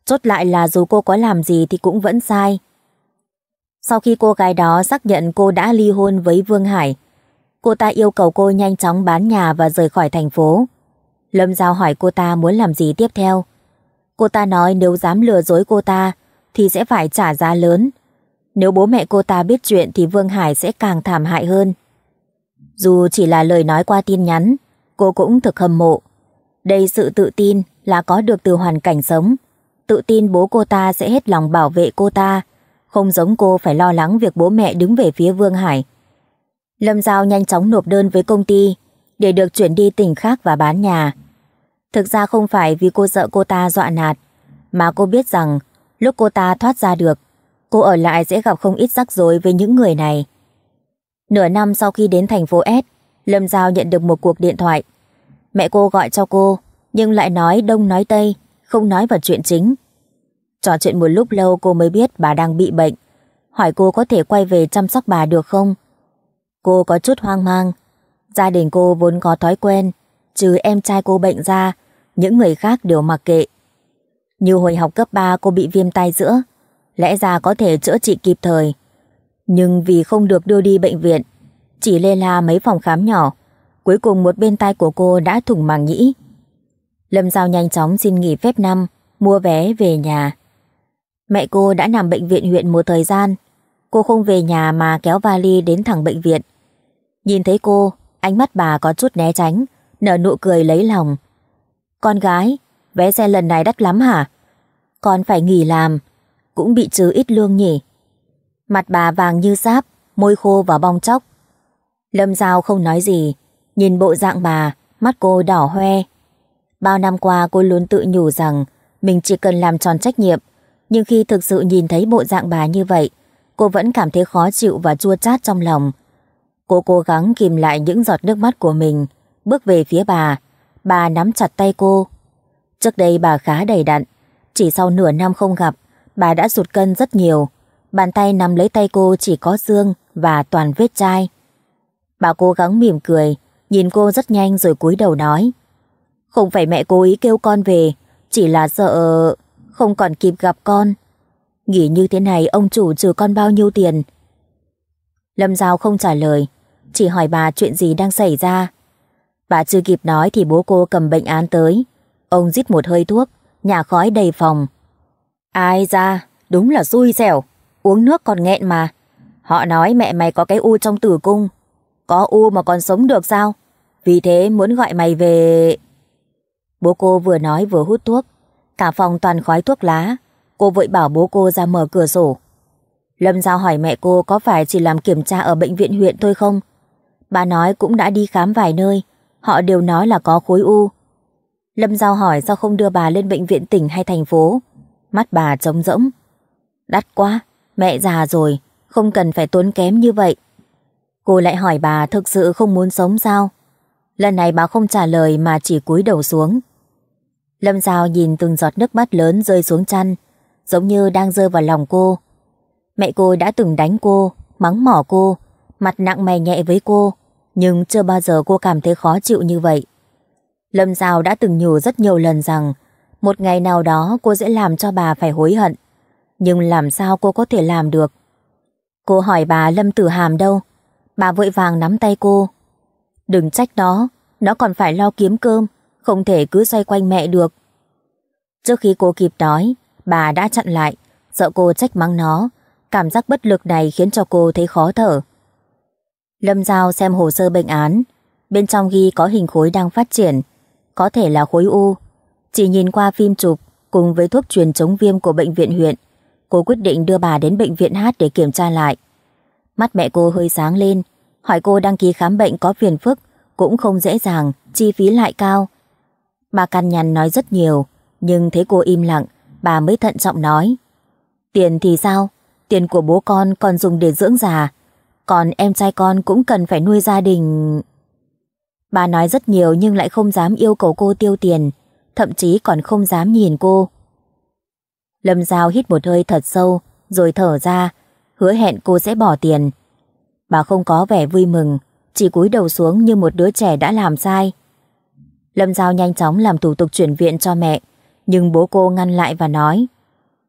Chốt lại là dù cô có làm gì thì cũng vẫn sai. Sau khi cô gái đó xác nhận cô đã ly hôn với Vương Hải, cô ta yêu cầu cô nhanh chóng bán nhà và rời khỏi thành phố. Lâm Giao hỏi cô ta muốn làm gì tiếp theo. Cô ta nói nếu dám lừa dối cô ta thì sẽ phải trả giá lớn nếu bố mẹ cô ta biết chuyện thì Vương Hải sẽ càng thảm hại hơn. Dù chỉ là lời nói qua tin nhắn, cô cũng thực hâm mộ. Đây sự tự tin là có được từ hoàn cảnh sống. Tự tin bố cô ta sẽ hết lòng bảo vệ cô ta, không giống cô phải lo lắng việc bố mẹ đứng về phía Vương Hải. Lâm Giao nhanh chóng nộp đơn với công ty để được chuyển đi tỉnh khác và bán nhà. Thực ra không phải vì cô sợ cô ta dọa nạt, mà cô biết rằng lúc cô ta thoát ra được cô ở lại sẽ gặp không ít rắc rối với những người này. Nửa năm sau khi đến thành phố S, Lâm Giao nhận được một cuộc điện thoại. Mẹ cô gọi cho cô, nhưng lại nói đông nói tây, không nói vào chuyện chính. Trò chuyện một lúc lâu cô mới biết bà đang bị bệnh, hỏi cô có thể quay về chăm sóc bà được không? Cô có chút hoang mang, gia đình cô vốn có thói quen, trừ em trai cô bệnh ra, những người khác đều mặc kệ. Như hồi học cấp 3 cô bị viêm tai giữa, lẽ ra có thể chữa trị kịp thời. Nhưng vì không được đưa đi bệnh viện, chỉ lê la mấy phòng khám nhỏ, cuối cùng một bên tay của cô đã thủng màng nhĩ. Lâm Giao nhanh chóng xin nghỉ phép năm, mua vé về nhà. Mẹ cô đã nằm bệnh viện huyện một thời gian, cô không về nhà mà kéo vali đến thẳng bệnh viện. Nhìn thấy cô, ánh mắt bà có chút né tránh, nở nụ cười lấy lòng. Con gái, vé xe lần này đắt lắm hả? Con phải nghỉ làm, cũng bị trừ ít lương nhỉ. Mặt bà vàng như sáp, môi khô và bong chóc. Lâm Giao không nói gì, nhìn bộ dạng bà, mắt cô đỏ hoe. Bao năm qua cô luôn tự nhủ rằng mình chỉ cần làm tròn trách nhiệm, nhưng khi thực sự nhìn thấy bộ dạng bà như vậy, cô vẫn cảm thấy khó chịu và chua chát trong lòng. Cô cố gắng kìm lại những giọt nước mắt của mình, bước về phía bà, bà nắm chặt tay cô. Trước đây bà khá đầy đặn, chỉ sau nửa năm không gặp, Bà đã rụt cân rất nhiều, bàn tay nắm lấy tay cô chỉ có xương và toàn vết chai. Bà cố gắng mỉm cười, nhìn cô rất nhanh rồi cúi đầu nói. Không phải mẹ cố ý kêu con về, chỉ là sợ không còn kịp gặp con. Nghỉ như thế này ông chủ trừ con bao nhiêu tiền? Lâm Giao không trả lời, chỉ hỏi bà chuyện gì đang xảy ra. Bà chưa kịp nói thì bố cô cầm bệnh án tới. Ông rít một hơi thuốc, nhà khói đầy phòng, Ai ra, đúng là xui xẻo, uống nước còn nghẹn mà. Họ nói mẹ mày có cái u trong tử cung. Có u mà còn sống được sao? Vì thế muốn gọi mày về... Bố cô vừa nói vừa hút thuốc. Cả phòng toàn khói thuốc lá. Cô vội bảo bố cô ra mở cửa sổ. Lâm Giao hỏi mẹ cô có phải chỉ làm kiểm tra ở bệnh viện huyện thôi không? Bà nói cũng đã đi khám vài nơi. Họ đều nói là có khối u. Lâm Giao hỏi sao không đưa bà lên bệnh viện tỉnh hay thành phố mắt bà trống rỗng. Đắt quá, mẹ già rồi, không cần phải tốn kém như vậy. Cô lại hỏi bà thực sự không muốn sống sao? Lần này bà không trả lời mà chỉ cúi đầu xuống. Lâm Giao nhìn từng giọt nước mắt lớn rơi xuống chăn, giống như đang rơi vào lòng cô. Mẹ cô đã từng đánh cô, mắng mỏ cô, mặt nặng mày nhẹ với cô, nhưng chưa bao giờ cô cảm thấy khó chịu như vậy. Lâm Giao đã từng nhủ rất nhiều lần rằng một ngày nào đó cô sẽ làm cho bà phải hối hận. Nhưng làm sao cô có thể làm được? Cô hỏi bà Lâm Tử Hàm đâu? Bà vội vàng nắm tay cô. Đừng trách nó, nó còn phải lo kiếm cơm, không thể cứ xoay quanh mẹ được. Trước khi cô kịp nói, bà đã chặn lại, sợ cô trách mắng nó. Cảm giác bất lực này khiến cho cô thấy khó thở. Lâm Giao xem hồ sơ bệnh án, bên trong ghi có hình khối đang phát triển, có thể là khối u, chỉ nhìn qua phim chụp cùng với thuốc truyền chống viêm của bệnh viện huyện, cô quyết định đưa bà đến bệnh viện hát để kiểm tra lại. Mắt mẹ cô hơi sáng lên, hỏi cô đăng ký khám bệnh có phiền phức, cũng không dễ dàng, chi phí lại cao. Bà căn nhằn nói rất nhiều, nhưng thấy cô im lặng, bà mới thận trọng nói. Tiền thì sao? Tiền của bố con còn dùng để dưỡng già, còn em trai con cũng cần phải nuôi gia đình... Bà nói rất nhiều nhưng lại không dám yêu cầu cô tiêu tiền thậm chí còn không dám nhìn cô. Lâm Giao hít một hơi thật sâu, rồi thở ra, hứa hẹn cô sẽ bỏ tiền. Bà không có vẻ vui mừng, chỉ cúi đầu xuống như một đứa trẻ đã làm sai. Lâm Giao nhanh chóng làm thủ tục chuyển viện cho mẹ, nhưng bố cô ngăn lại và nói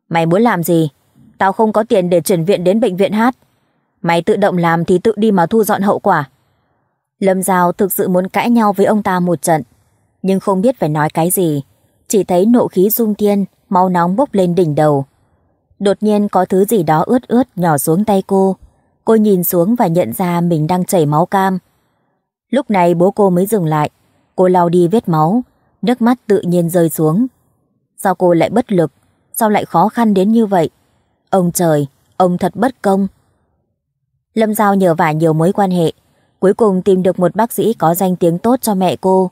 Mày muốn làm gì? Tao không có tiền để chuyển viện đến bệnh viện hát. Mày tự động làm thì tự đi mà thu dọn hậu quả. Lâm Giao thực sự muốn cãi nhau với ông ta một trận nhưng không biết phải nói cái gì. Chỉ thấy nộ khí dung thiên, máu nóng bốc lên đỉnh đầu. Đột nhiên có thứ gì đó ướt ướt nhỏ xuống tay cô. Cô nhìn xuống và nhận ra mình đang chảy máu cam. Lúc này bố cô mới dừng lại. Cô lau đi vết máu, nước mắt tự nhiên rơi xuống. Sao cô lại bất lực? Sao lại khó khăn đến như vậy? Ông trời, ông thật bất công. Lâm Giao nhờ vả nhiều mối quan hệ, cuối cùng tìm được một bác sĩ có danh tiếng tốt cho mẹ cô.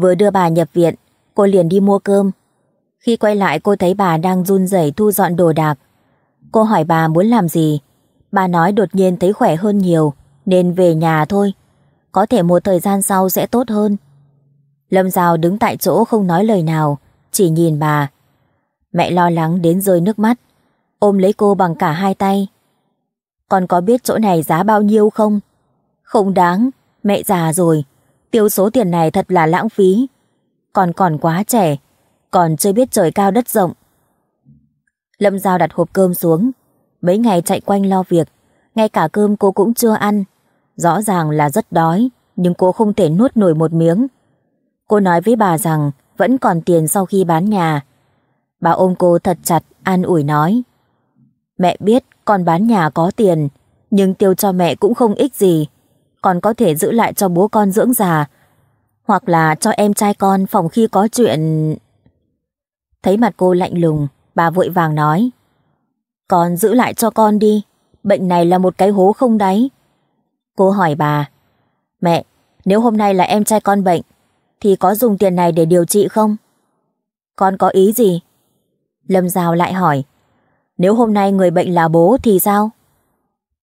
Vừa đưa bà nhập viện, cô liền đi mua cơm. Khi quay lại cô thấy bà đang run rẩy thu dọn đồ đạc. Cô hỏi bà muốn làm gì. Bà nói đột nhiên thấy khỏe hơn nhiều, nên về nhà thôi. Có thể một thời gian sau sẽ tốt hơn. Lâm Giao đứng tại chỗ không nói lời nào, chỉ nhìn bà. Mẹ lo lắng đến rơi nước mắt, ôm lấy cô bằng cả hai tay. Con có biết chỗ này giá bao nhiêu không? Không đáng, mẹ già rồi, tiêu số tiền này thật là lãng phí. Còn còn quá trẻ, còn chưa biết trời cao đất rộng. Lâm Giao đặt hộp cơm xuống, mấy ngày chạy quanh lo việc, ngay cả cơm cô cũng chưa ăn. Rõ ràng là rất đói, nhưng cô không thể nuốt nổi một miếng. Cô nói với bà rằng vẫn còn tiền sau khi bán nhà. Bà ôm cô thật chặt, an ủi nói. Mẹ biết con bán nhà có tiền, nhưng tiêu cho mẹ cũng không ích gì còn có thể giữ lại cho bố con dưỡng già, hoặc là cho em trai con phòng khi có chuyện... Thấy mặt cô lạnh lùng, bà vội vàng nói. Con giữ lại cho con đi, bệnh này là một cái hố không đáy. Cô hỏi bà, mẹ, nếu hôm nay là em trai con bệnh, thì có dùng tiền này để điều trị không? Con có ý gì? Lâm Giao lại hỏi, nếu hôm nay người bệnh là bố thì sao?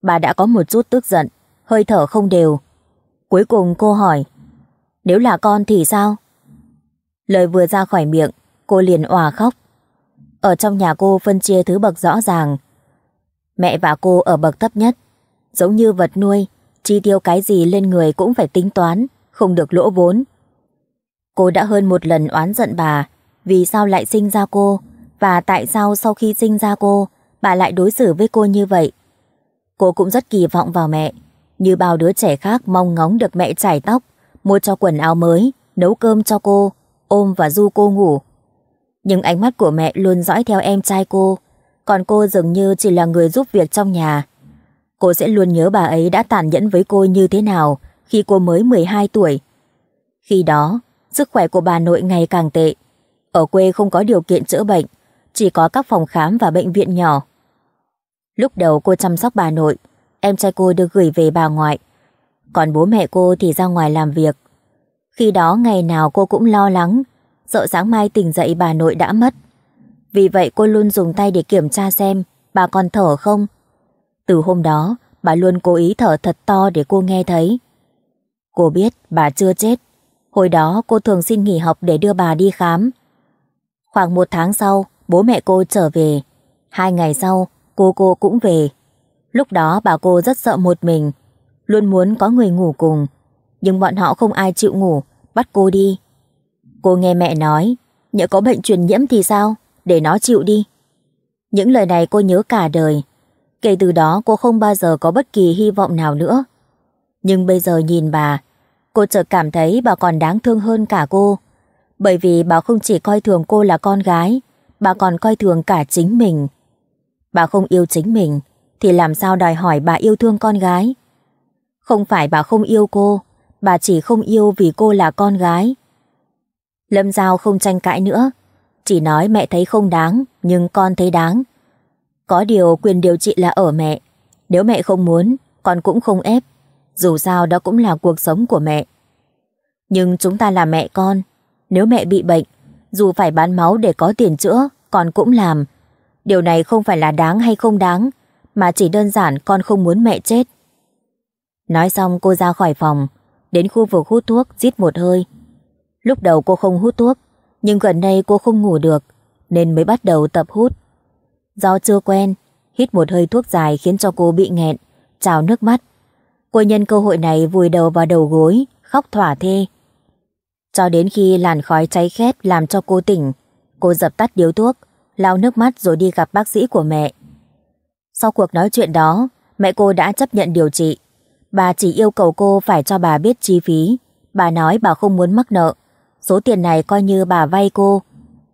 Bà đã có một chút tức giận, hơi thở không đều. Cuối cùng cô hỏi, nếu là con thì sao? Lời vừa ra khỏi miệng, cô liền òa khóc. Ở trong nhà cô phân chia thứ bậc rõ ràng. Mẹ và cô ở bậc thấp nhất, giống như vật nuôi, chi tiêu cái gì lên người cũng phải tính toán, không được lỗ vốn. Cô đã hơn một lần oán giận bà, vì sao lại sinh ra cô, và tại sao sau khi sinh ra cô, bà lại đối xử với cô như vậy. Cô cũng rất kỳ vọng vào mẹ, như bao đứa trẻ khác mong ngóng được mẹ chải tóc, mua cho quần áo mới, nấu cơm cho cô, ôm và du cô ngủ. Nhưng ánh mắt của mẹ luôn dõi theo em trai cô, còn cô dường như chỉ là người giúp việc trong nhà. Cô sẽ luôn nhớ bà ấy đã tàn nhẫn với cô như thế nào khi cô mới 12 tuổi. Khi đó, sức khỏe của bà nội ngày càng tệ. Ở quê không có điều kiện chữa bệnh, chỉ có các phòng khám và bệnh viện nhỏ. Lúc đầu cô chăm sóc bà nội, em trai cô được gửi về bà ngoại. Còn bố mẹ cô thì ra ngoài làm việc. Khi đó ngày nào cô cũng lo lắng, sợ sáng mai tỉnh dậy bà nội đã mất. Vì vậy cô luôn dùng tay để kiểm tra xem bà còn thở không. Từ hôm đó, bà luôn cố ý thở thật to để cô nghe thấy. Cô biết bà chưa chết. Hồi đó cô thường xin nghỉ học để đưa bà đi khám. Khoảng một tháng sau, bố mẹ cô trở về. Hai ngày sau, cô cô cũng về. Lúc đó bà cô rất sợ một mình, luôn muốn có người ngủ cùng. Nhưng bọn họ không ai chịu ngủ, bắt cô đi. Cô nghe mẹ nói, nhỡ có bệnh truyền nhiễm thì sao, để nó chịu đi. Những lời này cô nhớ cả đời. Kể từ đó cô không bao giờ có bất kỳ hy vọng nào nữa. Nhưng bây giờ nhìn bà, cô chợt cảm thấy bà còn đáng thương hơn cả cô. Bởi vì bà không chỉ coi thường cô là con gái, bà còn coi thường cả chính mình. Bà không yêu chính mình, thì làm sao đòi hỏi bà yêu thương con gái. Không phải bà không yêu cô, bà chỉ không yêu vì cô là con gái. Lâm Giao không tranh cãi nữa, chỉ nói mẹ thấy không đáng, nhưng con thấy đáng. Có điều quyền điều trị là ở mẹ, nếu mẹ không muốn, con cũng không ép, dù sao đó cũng là cuộc sống của mẹ. Nhưng chúng ta là mẹ con, nếu mẹ bị bệnh, dù phải bán máu để có tiền chữa, con cũng làm. Điều này không phải là đáng hay không đáng, mà chỉ đơn giản con không muốn mẹ chết. Nói xong cô ra khỏi phòng, đến khu vực hút thuốc rít một hơi. Lúc đầu cô không hút thuốc, nhưng gần đây cô không ngủ được, nên mới bắt đầu tập hút. Do chưa quen, hít một hơi thuốc dài khiến cho cô bị nghẹn, trào nước mắt. Cô nhân cơ hội này vùi đầu vào đầu gối, khóc thỏa thê. Cho đến khi làn khói cháy khét làm cho cô tỉnh, cô dập tắt điếu thuốc, lau nước mắt rồi đi gặp bác sĩ của mẹ. Sau cuộc nói chuyện đó, mẹ cô đã chấp nhận điều trị. Bà chỉ yêu cầu cô phải cho bà biết chi phí. Bà nói bà không muốn mắc nợ. Số tiền này coi như bà vay cô.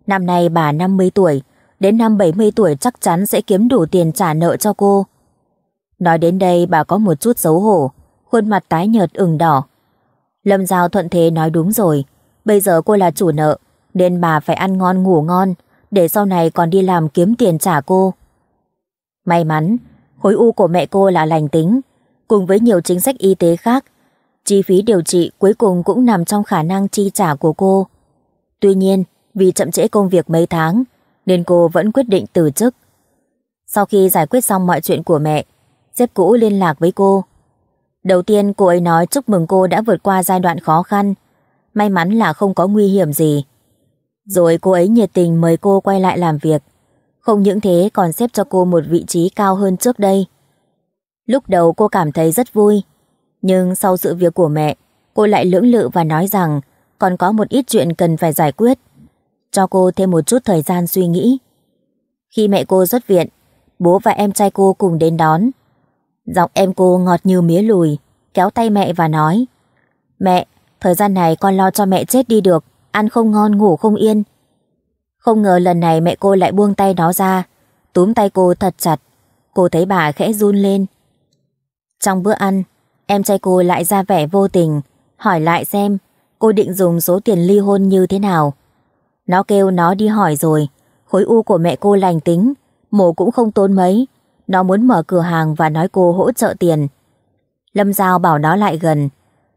Năm nay bà 50 tuổi, đến năm 70 tuổi chắc chắn sẽ kiếm đủ tiền trả nợ cho cô. Nói đến đây bà có một chút xấu hổ, khuôn mặt tái nhợt ửng đỏ. Lâm Giao thuận thế nói đúng rồi, bây giờ cô là chủ nợ, nên bà phải ăn ngon ngủ ngon, để sau này còn đi làm kiếm tiền trả cô. May mắn, khối u của mẹ cô là lành tính, cùng với nhiều chính sách y tế khác, chi phí điều trị cuối cùng cũng nằm trong khả năng chi trả của cô. Tuy nhiên, vì chậm trễ công việc mấy tháng, nên cô vẫn quyết định từ chức. Sau khi giải quyết xong mọi chuyện của mẹ, sếp cũ liên lạc với cô. Đầu tiên cô ấy nói chúc mừng cô đã vượt qua giai đoạn khó khăn, may mắn là không có nguy hiểm gì. Rồi cô ấy nhiệt tình mời cô quay lại làm việc. Không những thế còn xếp cho cô một vị trí cao hơn trước đây. Lúc đầu cô cảm thấy rất vui, nhưng sau sự việc của mẹ, cô lại lưỡng lự và nói rằng còn có một ít chuyện cần phải giải quyết. Cho cô thêm một chút thời gian suy nghĩ. Khi mẹ cô xuất viện, bố và em trai cô cùng đến đón. Giọng em cô ngọt như mía lùi, kéo tay mẹ và nói Mẹ, thời gian này con lo cho mẹ chết đi được, ăn không ngon ngủ không yên, không ngờ lần này mẹ cô lại buông tay nó ra, túm tay cô thật chặt. Cô thấy bà khẽ run lên. Trong bữa ăn, em trai cô lại ra vẻ vô tình, hỏi lại xem cô định dùng số tiền ly hôn như thế nào. Nó kêu nó đi hỏi rồi, khối u của mẹ cô lành tính, mổ cũng không tốn mấy. Nó muốn mở cửa hàng và nói cô hỗ trợ tiền. Lâm Giao bảo nó lại gần.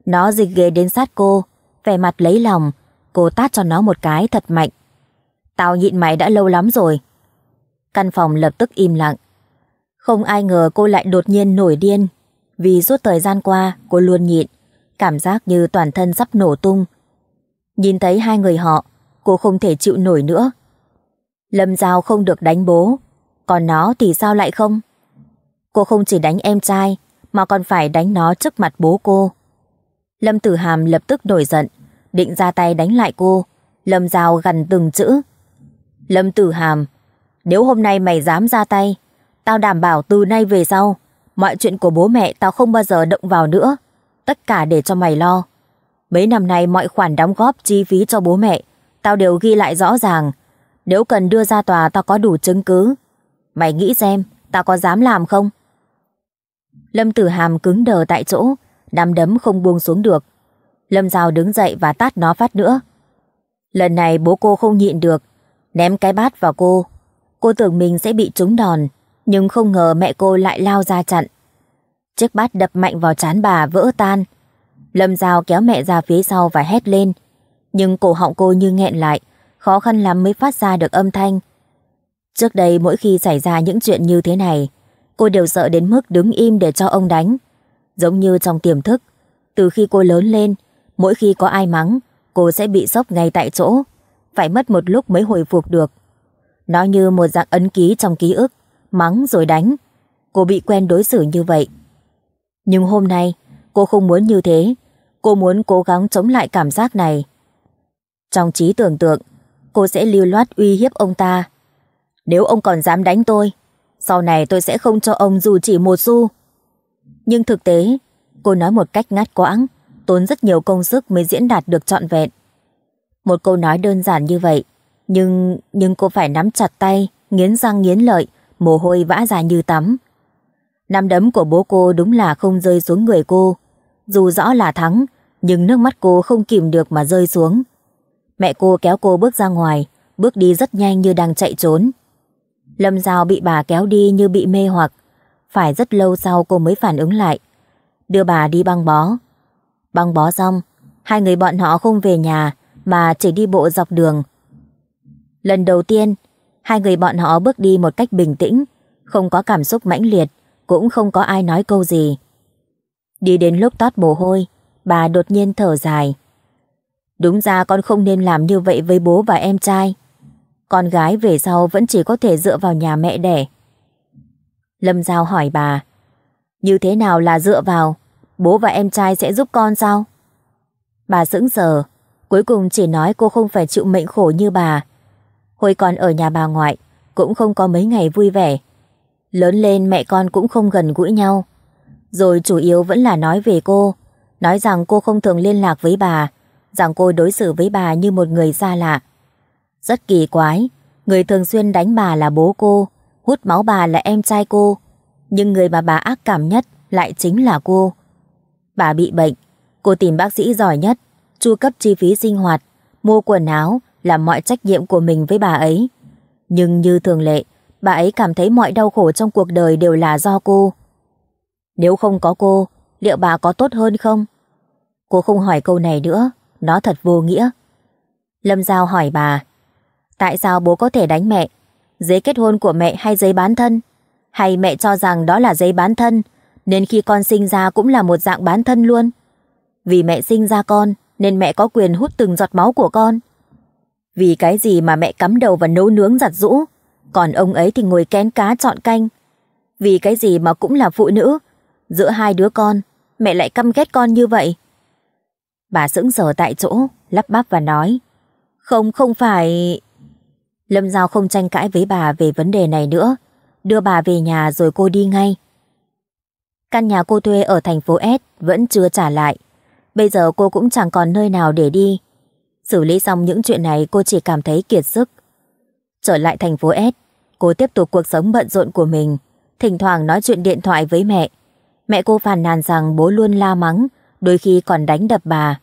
Nó dịch ghế đến sát cô, vẻ mặt lấy lòng, cô tát cho nó một cái thật mạnh. Tao nhịn mày đã lâu lắm rồi. Căn phòng lập tức im lặng. Không ai ngờ cô lại đột nhiên nổi điên. Vì suốt thời gian qua cô luôn nhịn. Cảm giác như toàn thân sắp nổ tung. Nhìn thấy hai người họ, cô không thể chịu nổi nữa. Lâm Giao không được đánh bố, còn nó thì sao lại không? Cô không chỉ đánh em trai, mà còn phải đánh nó trước mặt bố cô. Lâm Tử Hàm lập tức nổi giận, định ra tay đánh lại cô. Lâm Giao gần từng chữ. Lâm Tử Hàm, nếu hôm nay mày dám ra tay, tao đảm bảo từ nay về sau, mọi chuyện của bố mẹ tao không bao giờ động vào nữa, tất cả để cho mày lo. Mấy năm nay mọi khoản đóng góp chi phí cho bố mẹ, tao đều ghi lại rõ ràng. Nếu cần đưa ra tòa tao có đủ chứng cứ. Mày nghĩ xem, tao có dám làm không? Lâm Tử Hàm cứng đờ tại chỗ, đám đấm không buông xuống được. Lâm Giao đứng dậy và tát nó phát nữa. Lần này bố cô không nhịn được, ném cái bát vào cô. Cô tưởng mình sẽ bị trúng đòn, nhưng không ngờ mẹ cô lại lao ra chặn. Chiếc bát đập mạnh vào chán bà vỡ tan. Lâm Giao kéo mẹ ra phía sau và hét lên. Nhưng cổ họng cô như nghẹn lại, khó khăn lắm mới phát ra được âm thanh. Trước đây mỗi khi xảy ra những chuyện như thế này, cô đều sợ đến mức đứng im để cho ông đánh. Giống như trong tiềm thức, từ khi cô lớn lên, mỗi khi có ai mắng, cô sẽ bị sốc ngay tại chỗ phải mất một lúc mới hồi phục được. Nó như một dạng ấn ký trong ký ức, mắng rồi đánh. Cô bị quen đối xử như vậy. Nhưng hôm nay, cô không muốn như thế. Cô muốn cố gắng chống lại cảm giác này. Trong trí tưởng tượng, cô sẽ lưu loát uy hiếp ông ta. Nếu ông còn dám đánh tôi, sau này tôi sẽ không cho ông dù chỉ một xu. Nhưng thực tế, cô nói một cách ngắt quãng, tốn rất nhiều công sức mới diễn đạt được trọn vẹn. Một câu nói đơn giản như vậy, nhưng nhưng cô phải nắm chặt tay, nghiến răng nghiến lợi, mồ hôi vã ra như tắm. Nắm đấm của bố cô đúng là không rơi xuống người cô. Dù rõ là thắng, nhưng nước mắt cô không kìm được mà rơi xuống. Mẹ cô kéo cô bước ra ngoài, bước đi rất nhanh như đang chạy trốn. Lâm Giao bị bà kéo đi như bị mê hoặc, phải rất lâu sau cô mới phản ứng lại. Đưa bà đi băng bó. Băng bó xong, hai người bọn họ không về nhà mà chỉ đi bộ dọc đường. Lần đầu tiên, hai người bọn họ bước đi một cách bình tĩnh, không có cảm xúc mãnh liệt, cũng không có ai nói câu gì. Đi đến lúc tót mồ hôi, bà đột nhiên thở dài. Đúng ra con không nên làm như vậy với bố và em trai. Con gái về sau vẫn chỉ có thể dựa vào nhà mẹ đẻ. Lâm Giao hỏi bà, như thế nào là dựa vào? Bố và em trai sẽ giúp con sao? Bà sững sờ, Cuối cùng chỉ nói cô không phải chịu mệnh khổ như bà. Hồi còn ở nhà bà ngoại, cũng không có mấy ngày vui vẻ. Lớn lên mẹ con cũng không gần gũi nhau. Rồi chủ yếu vẫn là nói về cô, nói rằng cô không thường liên lạc với bà, rằng cô đối xử với bà như một người xa lạ. Rất kỳ quái, người thường xuyên đánh bà là bố cô, hút máu bà là em trai cô, nhưng người mà bà ác cảm nhất lại chính là cô. Bà bị bệnh, cô tìm bác sĩ giỏi nhất, chu cấp chi phí sinh hoạt, mua quần áo là mọi trách nhiệm của mình với bà ấy. Nhưng như thường lệ, bà ấy cảm thấy mọi đau khổ trong cuộc đời đều là do cô. Nếu không có cô, liệu bà có tốt hơn không? Cô không hỏi câu này nữa, nó thật vô nghĩa. Lâm Giao hỏi bà, tại sao bố có thể đánh mẹ? Giấy kết hôn của mẹ hay giấy bán thân? Hay mẹ cho rằng đó là giấy bán thân, nên khi con sinh ra cũng là một dạng bán thân luôn? Vì mẹ sinh ra con, nên mẹ có quyền hút từng giọt máu của con. Vì cái gì mà mẹ cắm đầu và nấu nướng giặt rũ, còn ông ấy thì ngồi kén cá chọn canh. Vì cái gì mà cũng là phụ nữ, giữa hai đứa con, mẹ lại căm ghét con như vậy. Bà sững sờ tại chỗ, lắp bắp và nói, không, không phải... Lâm Giao không tranh cãi với bà về vấn đề này nữa, đưa bà về nhà rồi cô đi ngay. Căn nhà cô thuê ở thành phố S vẫn chưa trả lại, Bây giờ cô cũng chẳng còn nơi nào để đi. Xử lý xong những chuyện này cô chỉ cảm thấy kiệt sức. Trở lại thành phố S, cô tiếp tục cuộc sống bận rộn của mình, thỉnh thoảng nói chuyện điện thoại với mẹ. Mẹ cô phàn nàn rằng bố luôn la mắng, đôi khi còn đánh đập bà.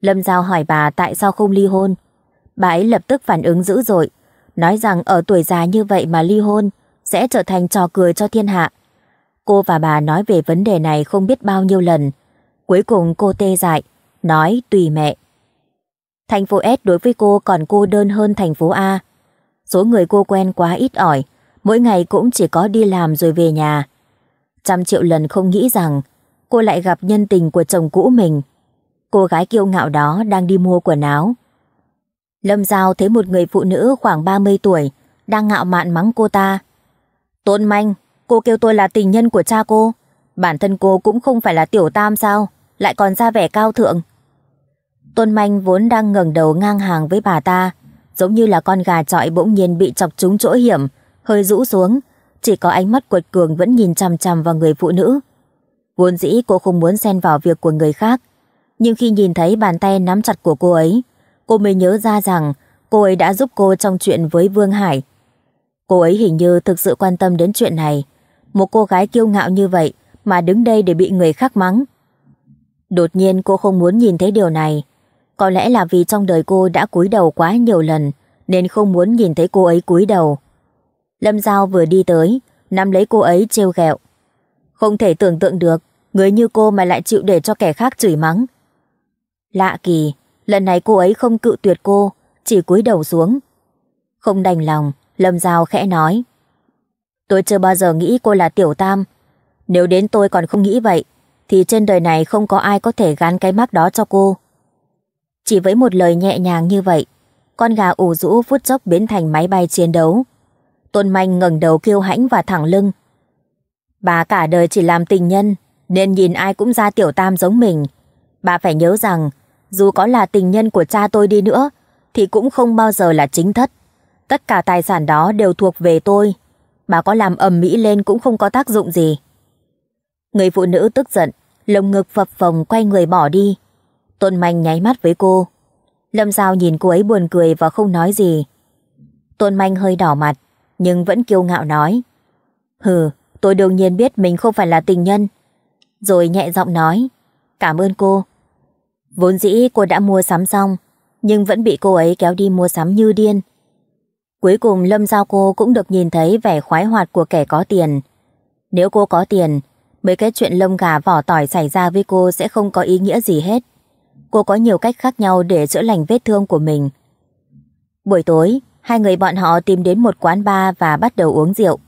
Lâm Giao hỏi bà tại sao không ly hôn. Bà ấy lập tức phản ứng dữ dội, nói rằng ở tuổi già như vậy mà ly hôn sẽ trở thành trò cười cho thiên hạ. Cô và bà nói về vấn đề này không biết bao nhiêu lần, Cuối cùng cô tê dại, nói tùy mẹ. Thành phố S đối với cô còn cô đơn hơn thành phố A. Số người cô quen quá ít ỏi, mỗi ngày cũng chỉ có đi làm rồi về nhà. Trăm triệu lần không nghĩ rằng cô lại gặp nhân tình của chồng cũ mình. Cô gái kiêu ngạo đó đang đi mua quần áo. Lâm Giao thấy một người phụ nữ khoảng 30 tuổi đang ngạo mạn mắng cô ta. Tôn Manh, cô kêu tôi là tình nhân của cha cô. Bản thân cô cũng không phải là tiểu tam sao? lại còn ra vẻ cao thượng. Tôn Manh vốn đang ngẩng đầu ngang hàng với bà ta, giống như là con gà trọi bỗng nhiên bị chọc trúng chỗ hiểm, hơi rũ xuống, chỉ có ánh mắt quật cường vẫn nhìn chằm chằm vào người phụ nữ. Vốn dĩ cô không muốn xen vào việc của người khác, nhưng khi nhìn thấy bàn tay nắm chặt của cô ấy, cô mới nhớ ra rằng cô ấy đã giúp cô trong chuyện với Vương Hải. Cô ấy hình như thực sự quan tâm đến chuyện này. Một cô gái kiêu ngạo như vậy mà đứng đây để bị người khác mắng, Đột nhiên cô không muốn nhìn thấy điều này. Có lẽ là vì trong đời cô đã cúi đầu quá nhiều lần, nên không muốn nhìn thấy cô ấy cúi đầu. Lâm Giao vừa đi tới, nắm lấy cô ấy trêu ghẹo. Không thể tưởng tượng được, người như cô mà lại chịu để cho kẻ khác chửi mắng. Lạ kỳ, lần này cô ấy không cự tuyệt cô, chỉ cúi đầu xuống. Không đành lòng, Lâm Giao khẽ nói. Tôi chưa bao giờ nghĩ cô là Tiểu Tam. Nếu đến tôi còn không nghĩ vậy, thì trên đời này không có ai có thể gán cái mác đó cho cô. Chỉ với một lời nhẹ nhàng như vậy, con gà ủ rũ phút chốc biến thành máy bay chiến đấu. Tôn Manh ngẩng đầu kêu hãnh và thẳng lưng. Bà cả đời chỉ làm tình nhân, nên nhìn ai cũng ra tiểu tam giống mình. Bà phải nhớ rằng, dù có là tình nhân của cha tôi đi nữa, thì cũng không bao giờ là chính thất. Tất cả tài sản đó đều thuộc về tôi. Bà có làm ầm mỹ lên cũng không có tác dụng gì. Người phụ nữ tức giận, lồng ngực phập phồng quay người bỏ đi. Tôn Manh nháy mắt với cô. Lâm Giao nhìn cô ấy buồn cười và không nói gì. Tôn Manh hơi đỏ mặt, nhưng vẫn kiêu ngạo nói. Hừ, tôi đương nhiên biết mình không phải là tình nhân. Rồi nhẹ giọng nói, cảm ơn cô. Vốn dĩ cô đã mua sắm xong, nhưng vẫn bị cô ấy kéo đi mua sắm như điên. Cuối cùng Lâm Giao cô cũng được nhìn thấy vẻ khoái hoạt của kẻ có tiền. Nếu cô có tiền, mấy cái chuyện lông gà vỏ tỏi xảy ra với cô sẽ không có ý nghĩa gì hết. Cô có nhiều cách khác nhau để chữa lành vết thương của mình. Buổi tối, hai người bọn họ tìm đến một quán bar và bắt đầu uống rượu.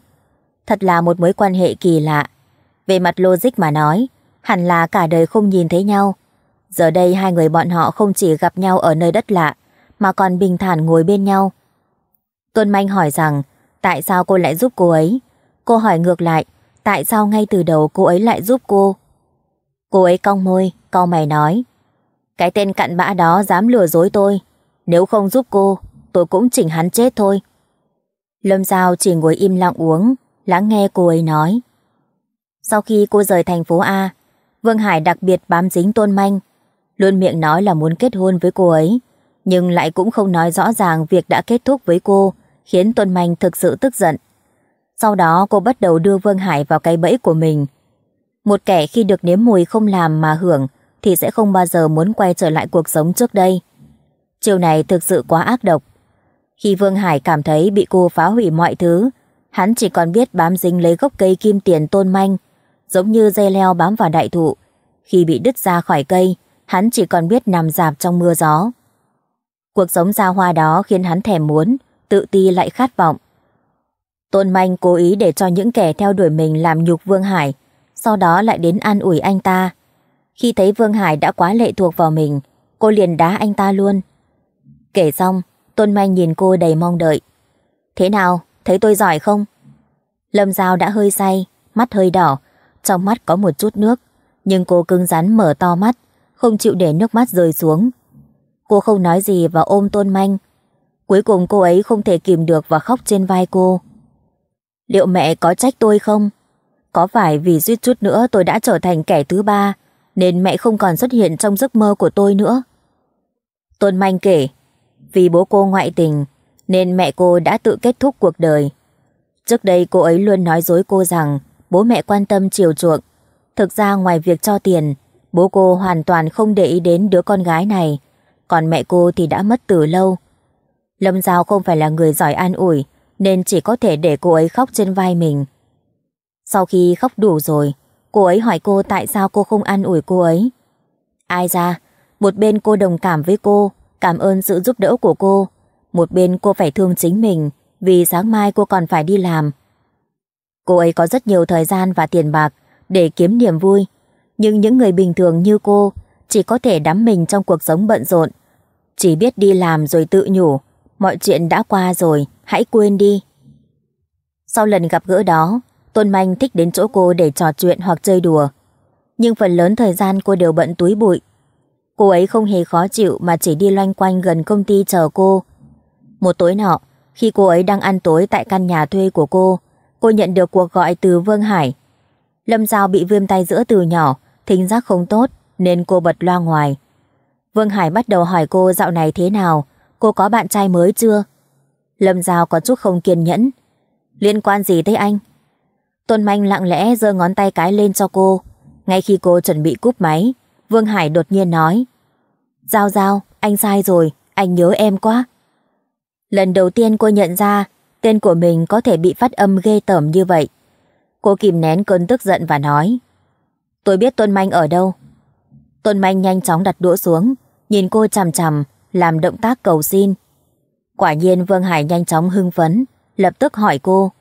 Thật là một mối quan hệ kỳ lạ. Về mặt logic mà nói, hẳn là cả đời không nhìn thấy nhau. Giờ đây hai người bọn họ không chỉ gặp nhau ở nơi đất lạ, mà còn bình thản ngồi bên nhau. Tuân Manh hỏi rằng, tại sao cô lại giúp cô ấy? Cô hỏi ngược lại, tại sao ngay từ đầu cô ấy lại giúp cô? Cô ấy cong môi, cau mày nói. Cái tên cặn bã đó dám lừa dối tôi. Nếu không giúp cô, tôi cũng chỉnh hắn chết thôi. Lâm Giao chỉ ngồi im lặng uống, lắng nghe cô ấy nói. Sau khi cô rời thành phố A, Vương Hải đặc biệt bám dính Tôn Manh, luôn miệng nói là muốn kết hôn với cô ấy, nhưng lại cũng không nói rõ ràng việc đã kết thúc với cô, khiến Tôn Manh thực sự tức giận. Sau đó cô bắt đầu đưa Vương Hải vào cái bẫy của mình. Một kẻ khi được nếm mùi không làm mà hưởng thì sẽ không bao giờ muốn quay trở lại cuộc sống trước đây. Chiều này thực sự quá ác độc. Khi Vương Hải cảm thấy bị cô phá hủy mọi thứ, hắn chỉ còn biết bám dính lấy gốc cây kim tiền tôn manh, giống như dây leo bám vào đại thụ. Khi bị đứt ra khỏi cây, hắn chỉ còn biết nằm dạp trong mưa gió. Cuộc sống xa hoa đó khiến hắn thèm muốn, tự ti lại khát vọng. Tôn Manh cố ý để cho những kẻ theo đuổi mình làm nhục Vương Hải, sau đó lại đến an ủi anh ta. Khi thấy Vương Hải đã quá lệ thuộc vào mình, cô liền đá anh ta luôn. Kể xong, Tôn Manh nhìn cô đầy mong đợi. Thế nào, thấy tôi giỏi không? Lâm Giao đã hơi say, mắt hơi đỏ, trong mắt có một chút nước, nhưng cô cứng rắn mở to mắt, không chịu để nước mắt rơi xuống. Cô không nói gì và ôm Tôn Manh. Cuối cùng cô ấy không thể kìm được và khóc trên vai cô. Liệu mẹ có trách tôi không? Có phải vì suýt chút nữa tôi đã trở thành kẻ thứ ba nên mẹ không còn xuất hiện trong giấc mơ của tôi nữa? Tôn Manh kể, vì bố cô ngoại tình nên mẹ cô đã tự kết thúc cuộc đời. Trước đây cô ấy luôn nói dối cô rằng bố mẹ quan tâm chiều chuộng. Thực ra ngoài việc cho tiền, bố cô hoàn toàn không để ý đến đứa con gái này, còn mẹ cô thì đã mất từ lâu. Lâm Giao không phải là người giỏi an ủi, nên chỉ có thể để cô ấy khóc trên vai mình. Sau khi khóc đủ rồi, cô ấy hỏi cô tại sao cô không an ủi cô ấy. Ai ra, một bên cô đồng cảm với cô, cảm ơn sự giúp đỡ của cô, một bên cô phải thương chính mình vì sáng mai cô còn phải đi làm. Cô ấy có rất nhiều thời gian và tiền bạc để kiếm niềm vui, nhưng những người bình thường như cô chỉ có thể đắm mình trong cuộc sống bận rộn, chỉ biết đi làm rồi tự nhủ mọi chuyện đã qua rồi, hãy quên đi. Sau lần gặp gỡ đó, Tôn Manh thích đến chỗ cô để trò chuyện hoặc chơi đùa. Nhưng phần lớn thời gian cô đều bận túi bụi. Cô ấy không hề khó chịu mà chỉ đi loanh quanh gần công ty chờ cô. Một tối nọ, khi cô ấy đang ăn tối tại căn nhà thuê của cô, cô nhận được cuộc gọi từ Vương Hải. Lâm Giao bị viêm tay giữa từ nhỏ, thính giác không tốt nên cô bật loa ngoài. Vương Hải bắt đầu hỏi cô dạo này thế nào, cô có bạn trai mới chưa? Lâm Giao có chút không kiên nhẫn. Liên quan gì tới anh? Tôn Manh lặng lẽ giơ ngón tay cái lên cho cô. Ngay khi cô chuẩn bị cúp máy, Vương Hải đột nhiên nói. Giao Giao, anh sai rồi, anh nhớ em quá. Lần đầu tiên cô nhận ra tên của mình có thể bị phát âm ghê tởm như vậy. Cô kìm nén cơn tức giận và nói. Tôi biết Tôn Manh ở đâu. Tôn Manh nhanh chóng đặt đũa xuống, nhìn cô chằm chằm, làm động tác cầu xin. Quả nhiên Vương Hải nhanh chóng hưng phấn, lập tức hỏi cô.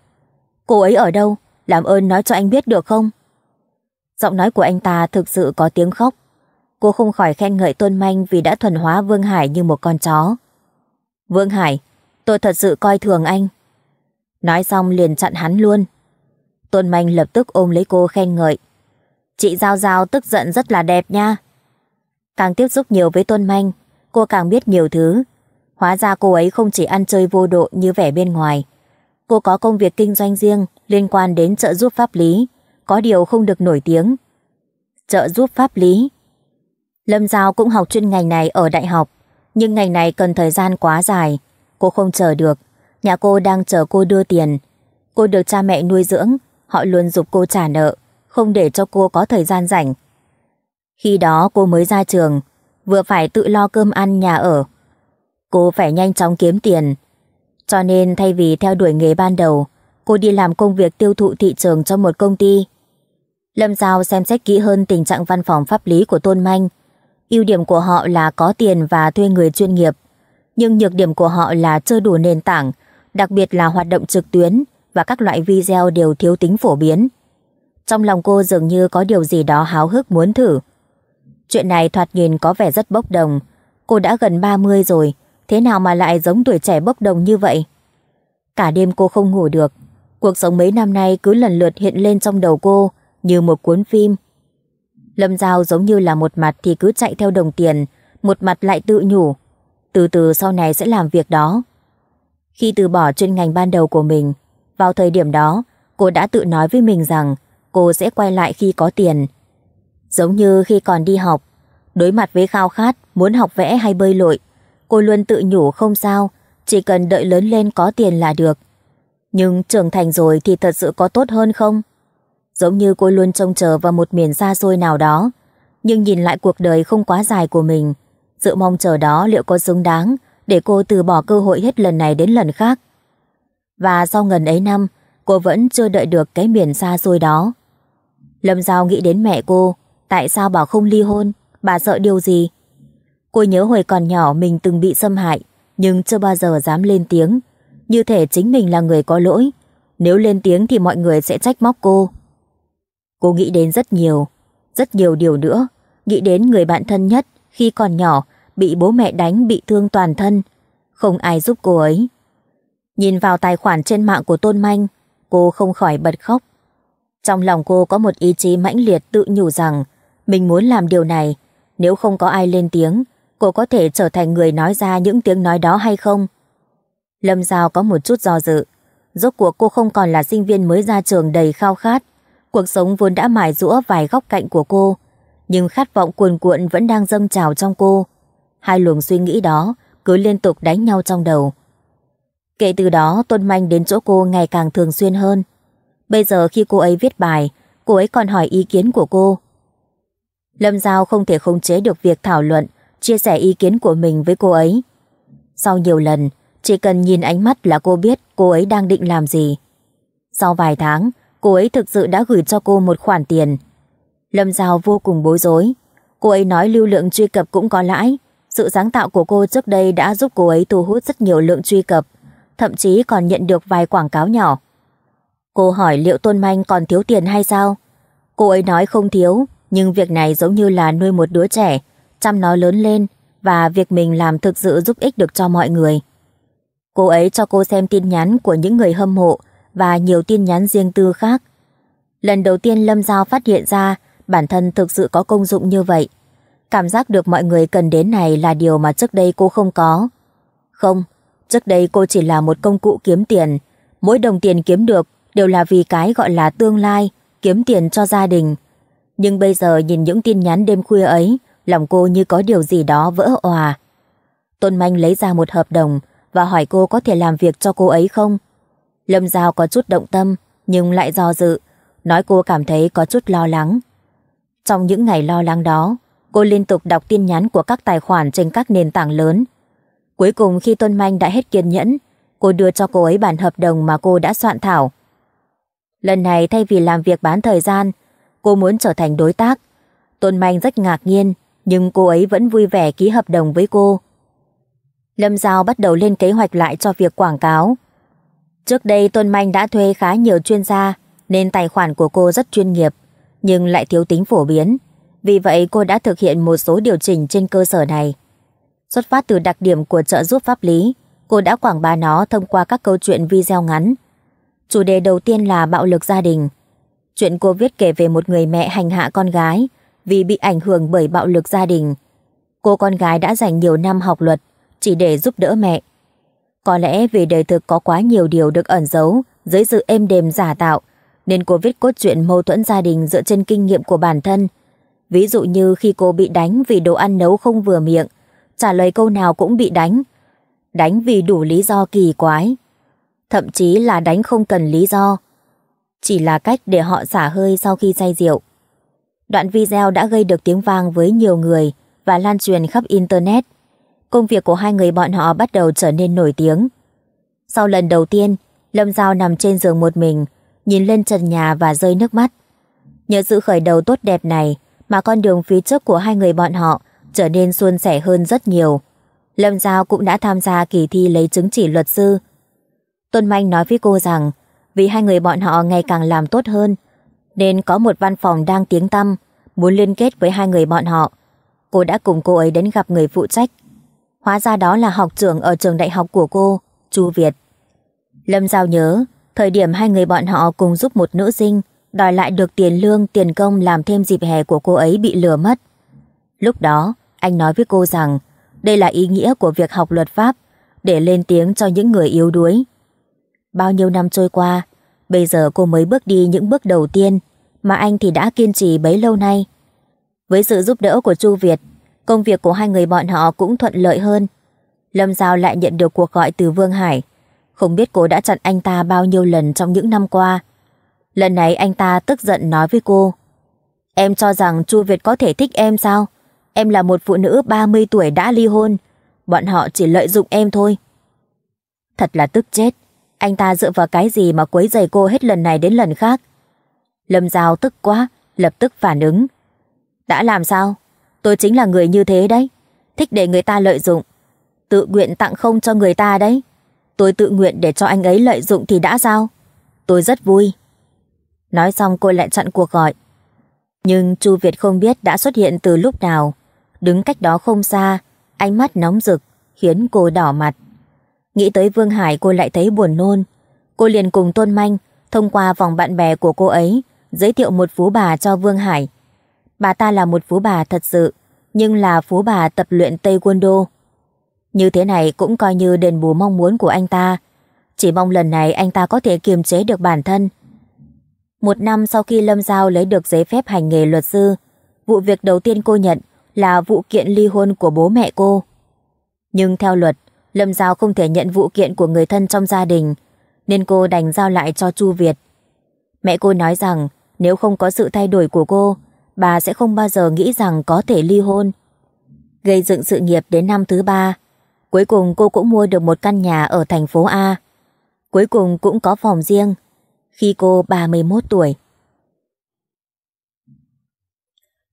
Cô ấy ở đâu? Làm ơn nói cho anh biết được không? Giọng nói của anh ta thực sự có tiếng khóc. Cô không khỏi khen ngợi Tôn Manh vì đã thuần hóa Vương Hải như một con chó. Vương Hải, tôi thật sự coi thường anh. Nói xong liền chặn hắn luôn. Tôn Manh lập tức ôm lấy cô khen ngợi. Chị Giao Giao tức giận rất là đẹp nha. Càng tiếp xúc nhiều với Tôn Manh, cô càng biết nhiều thứ. Hóa ra cô ấy không chỉ ăn chơi vô độ như vẻ bên ngoài. Cô có công việc kinh doanh riêng liên quan đến trợ giúp pháp lý, có điều không được nổi tiếng. Trợ giúp pháp lý Lâm Giao cũng học chuyên ngành này ở đại học, nhưng ngành này cần thời gian quá dài. Cô không chờ được, nhà cô đang chờ cô đưa tiền. Cô được cha mẹ nuôi dưỡng, họ luôn giúp cô trả nợ, không để cho cô có thời gian rảnh. Khi đó cô mới ra trường, vừa phải tự lo cơm ăn nhà ở. Cô phải nhanh chóng kiếm tiền. Cho nên thay vì theo đuổi nghề ban đầu, cô đi làm công việc tiêu thụ thị trường cho một công ty. Lâm Giao xem xét kỹ hơn tình trạng văn phòng pháp lý của Tôn Manh. ưu điểm của họ là có tiền và thuê người chuyên nghiệp. Nhưng nhược điểm của họ là chưa đủ nền tảng, đặc biệt là hoạt động trực tuyến và các loại video đều thiếu tính phổ biến. Trong lòng cô dường như có điều gì đó háo hức muốn thử. Chuyện này thoạt nhìn có vẻ rất bốc đồng. Cô đã gần 30 rồi, thế nào mà lại giống tuổi trẻ bốc đồng như vậy? Cả đêm cô không ngủ được. Cuộc sống mấy năm nay cứ lần lượt hiện lên trong đầu cô như một cuốn phim. Lâm Giao giống như là một mặt thì cứ chạy theo đồng tiền, một mặt lại tự nhủ. Từ từ sau này sẽ làm việc đó. Khi từ bỏ chuyên ngành ban đầu của mình, vào thời điểm đó, cô đã tự nói với mình rằng cô sẽ quay lại khi có tiền. Giống như khi còn đi học, đối mặt với khao khát muốn học vẽ hay bơi lội, cô luôn tự nhủ không sao, chỉ cần đợi lớn lên có tiền là được. Nhưng trưởng thành rồi thì thật sự có tốt hơn không? Giống như cô luôn trông chờ vào một miền xa xôi nào đó, nhưng nhìn lại cuộc đời không quá dài của mình, sự mong chờ đó liệu có xứng đáng để cô từ bỏ cơ hội hết lần này đến lần khác. Và sau gần ấy năm, cô vẫn chưa đợi được cái miền xa xôi đó. Lâm Giao nghĩ đến mẹ cô, Tại sao bà không ly hôn? Bà sợ điều gì? Cô nhớ hồi còn nhỏ mình từng bị xâm hại, nhưng chưa bao giờ dám lên tiếng. Như thể chính mình là người có lỗi. Nếu lên tiếng thì mọi người sẽ trách móc cô. Cô nghĩ đến rất nhiều, rất nhiều điều nữa. Nghĩ đến người bạn thân nhất khi còn nhỏ, bị bố mẹ đánh bị thương toàn thân. Không ai giúp cô ấy. Nhìn vào tài khoản trên mạng của Tôn Manh, cô không khỏi bật khóc. Trong lòng cô có một ý chí mãnh liệt tự nhủ rằng mình muốn làm điều này, nếu không có ai lên tiếng, cô có thể trở thành người nói ra những tiếng nói đó hay không? Lâm Giao có một chút do dự. Rốt cuộc cô không còn là sinh viên mới ra trường đầy khao khát. Cuộc sống vốn đã mài rũa vài góc cạnh của cô. Nhưng khát vọng cuồn cuộn vẫn đang dâng trào trong cô. Hai luồng suy nghĩ đó cứ liên tục đánh nhau trong đầu. Kể từ đó Tôn Manh đến chỗ cô ngày càng thường xuyên hơn. Bây giờ khi cô ấy viết bài, cô ấy còn hỏi ý kiến của cô. Lâm Giao không thể khống chế được việc thảo luận, chia sẻ ý kiến của mình với cô ấy. Sau nhiều lần, chỉ cần nhìn ánh mắt là cô biết cô ấy đang định làm gì. Sau vài tháng, cô ấy thực sự đã gửi cho cô một khoản tiền. Lâm Giao vô cùng bối rối. Cô ấy nói lưu lượng truy cập cũng có lãi. Sự sáng tạo của cô trước đây đã giúp cô ấy thu hút rất nhiều lượng truy cập, thậm chí còn nhận được vài quảng cáo nhỏ. Cô hỏi liệu Tôn Manh còn thiếu tiền hay sao? Cô ấy nói không thiếu, nhưng việc này giống như là nuôi một đứa trẻ, chăm nó lớn lên và việc mình làm thực sự giúp ích được cho mọi người. Cô ấy cho cô xem tin nhắn của những người hâm mộ và nhiều tin nhắn riêng tư khác. Lần đầu tiên Lâm Giao phát hiện ra bản thân thực sự có công dụng như vậy. Cảm giác được mọi người cần đến này là điều mà trước đây cô không có. Không, trước đây cô chỉ là một công cụ kiếm tiền. Mỗi đồng tiền kiếm được đều là vì cái gọi là tương lai, kiếm tiền cho gia đình, nhưng bây giờ nhìn những tin nhắn đêm khuya ấy, lòng cô như có điều gì đó vỡ òa. Tôn Manh lấy ra một hợp đồng và hỏi cô có thể làm việc cho cô ấy không. Lâm Giao có chút động tâm, nhưng lại do dự, nói cô cảm thấy có chút lo lắng. Trong những ngày lo lắng đó, cô liên tục đọc tin nhắn của các tài khoản trên các nền tảng lớn. Cuối cùng khi Tôn Manh đã hết kiên nhẫn, cô đưa cho cô ấy bản hợp đồng mà cô đã soạn thảo. Lần này thay vì làm việc bán thời gian, cô muốn trở thành đối tác. Tôn Manh rất ngạc nhiên, nhưng cô ấy vẫn vui vẻ ký hợp đồng với cô. Lâm Giao bắt đầu lên kế hoạch lại cho việc quảng cáo. Trước đây Tôn Manh đã thuê khá nhiều chuyên gia, nên tài khoản của cô rất chuyên nghiệp, nhưng lại thiếu tính phổ biến. Vì vậy cô đã thực hiện một số điều chỉnh trên cơ sở này. Xuất phát từ đặc điểm của trợ giúp pháp lý, cô đã quảng bá nó thông qua các câu chuyện video ngắn. Chủ đề đầu tiên là bạo lực gia đình, Chuyện cô viết kể về một người mẹ hành hạ con gái vì bị ảnh hưởng bởi bạo lực gia đình. Cô con gái đã dành nhiều năm học luật chỉ để giúp đỡ mẹ. Có lẽ vì đời thực có quá nhiều điều được ẩn giấu dưới sự êm đềm giả tạo nên cô viết cốt truyện mâu thuẫn gia đình dựa trên kinh nghiệm của bản thân. Ví dụ như khi cô bị đánh vì đồ ăn nấu không vừa miệng, trả lời câu nào cũng bị đánh. Đánh vì đủ lý do kỳ quái. Thậm chí là đánh không cần lý do chỉ là cách để họ xả hơi sau khi say rượu. Đoạn video đã gây được tiếng vang với nhiều người và lan truyền khắp Internet. Công việc của hai người bọn họ bắt đầu trở nên nổi tiếng. Sau lần đầu tiên, Lâm Giao nằm trên giường một mình, nhìn lên trần nhà và rơi nước mắt. Nhờ sự khởi đầu tốt đẹp này mà con đường phía trước của hai người bọn họ trở nên suôn sẻ hơn rất nhiều. Lâm Giao cũng đã tham gia kỳ thi lấy chứng chỉ luật sư. Tuân Manh nói với cô rằng vì hai người bọn họ ngày càng làm tốt hơn, nên có một văn phòng đang tiếng tăm, muốn liên kết với hai người bọn họ. Cô đã cùng cô ấy đến gặp người phụ trách. Hóa ra đó là học trưởng ở trường đại học của cô, Chu Việt. Lâm Giao nhớ, thời điểm hai người bọn họ cùng giúp một nữ sinh đòi lại được tiền lương tiền công làm thêm dịp hè của cô ấy bị lừa mất. Lúc đó, anh nói với cô rằng đây là ý nghĩa của việc học luật pháp để lên tiếng cho những người yếu đuối Bao nhiêu năm trôi qua, bây giờ cô mới bước đi những bước đầu tiên mà anh thì đã kiên trì bấy lâu nay. Với sự giúp đỡ của Chu Việt, công việc của hai người bọn họ cũng thuận lợi hơn. Lâm Giao lại nhận được cuộc gọi từ Vương Hải. Không biết cô đã chặn anh ta bao nhiêu lần trong những năm qua. Lần này anh ta tức giận nói với cô. Em cho rằng Chu Việt có thể thích em sao? Em là một phụ nữ 30 tuổi đã ly hôn. Bọn họ chỉ lợi dụng em thôi. Thật là tức chết. Anh ta dựa vào cái gì mà quấy giày cô hết lần này đến lần khác? Lâm Giao tức quá, lập tức phản ứng. Đã làm sao? Tôi chính là người như thế đấy. Thích để người ta lợi dụng. Tự nguyện tặng không cho người ta đấy. Tôi tự nguyện để cho anh ấy lợi dụng thì đã sao? Tôi rất vui. Nói xong cô lại chặn cuộc gọi. Nhưng Chu Việt không biết đã xuất hiện từ lúc nào. Đứng cách đó không xa, ánh mắt nóng rực, khiến cô đỏ mặt. Nghĩ tới Vương Hải cô lại thấy buồn nôn. Cô liền cùng Tôn Manh, thông qua vòng bạn bè của cô ấy, giới thiệu một phú bà cho Vương Hải. Bà ta là một phú bà thật sự, nhưng là phú bà tập luyện Tây Đô. Như thế này cũng coi như đền bù mong muốn của anh ta. Chỉ mong lần này anh ta có thể kiềm chế được bản thân. Một năm sau khi Lâm Giao lấy được giấy phép hành nghề luật sư, vụ việc đầu tiên cô nhận là vụ kiện ly hôn của bố mẹ cô. Nhưng theo luật, Lâm Giao không thể nhận vụ kiện của người thân trong gia đình, nên cô đành giao lại cho Chu Việt. Mẹ cô nói rằng nếu không có sự thay đổi của cô, bà sẽ không bao giờ nghĩ rằng có thể ly hôn. Gây dựng sự nghiệp đến năm thứ ba, cuối cùng cô cũng mua được một căn nhà ở thành phố A. Cuối cùng cũng có phòng riêng, khi cô 31 tuổi.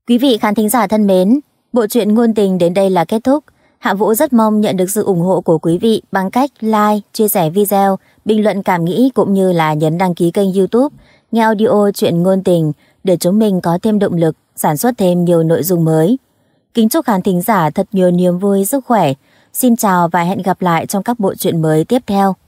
Quý vị khán thính giả thân mến, bộ truyện ngôn tình đến đây là kết thúc. Hạ Vũ rất mong nhận được sự ủng hộ của quý vị bằng cách like, chia sẻ video, bình luận cảm nghĩ cũng như là nhấn đăng ký kênh youtube, nghe audio chuyện ngôn tình để chúng mình có thêm động lực sản xuất thêm nhiều nội dung mới. Kính chúc khán thính giả thật nhiều niềm vui, sức khỏe. Xin chào và hẹn gặp lại trong các bộ truyện mới tiếp theo.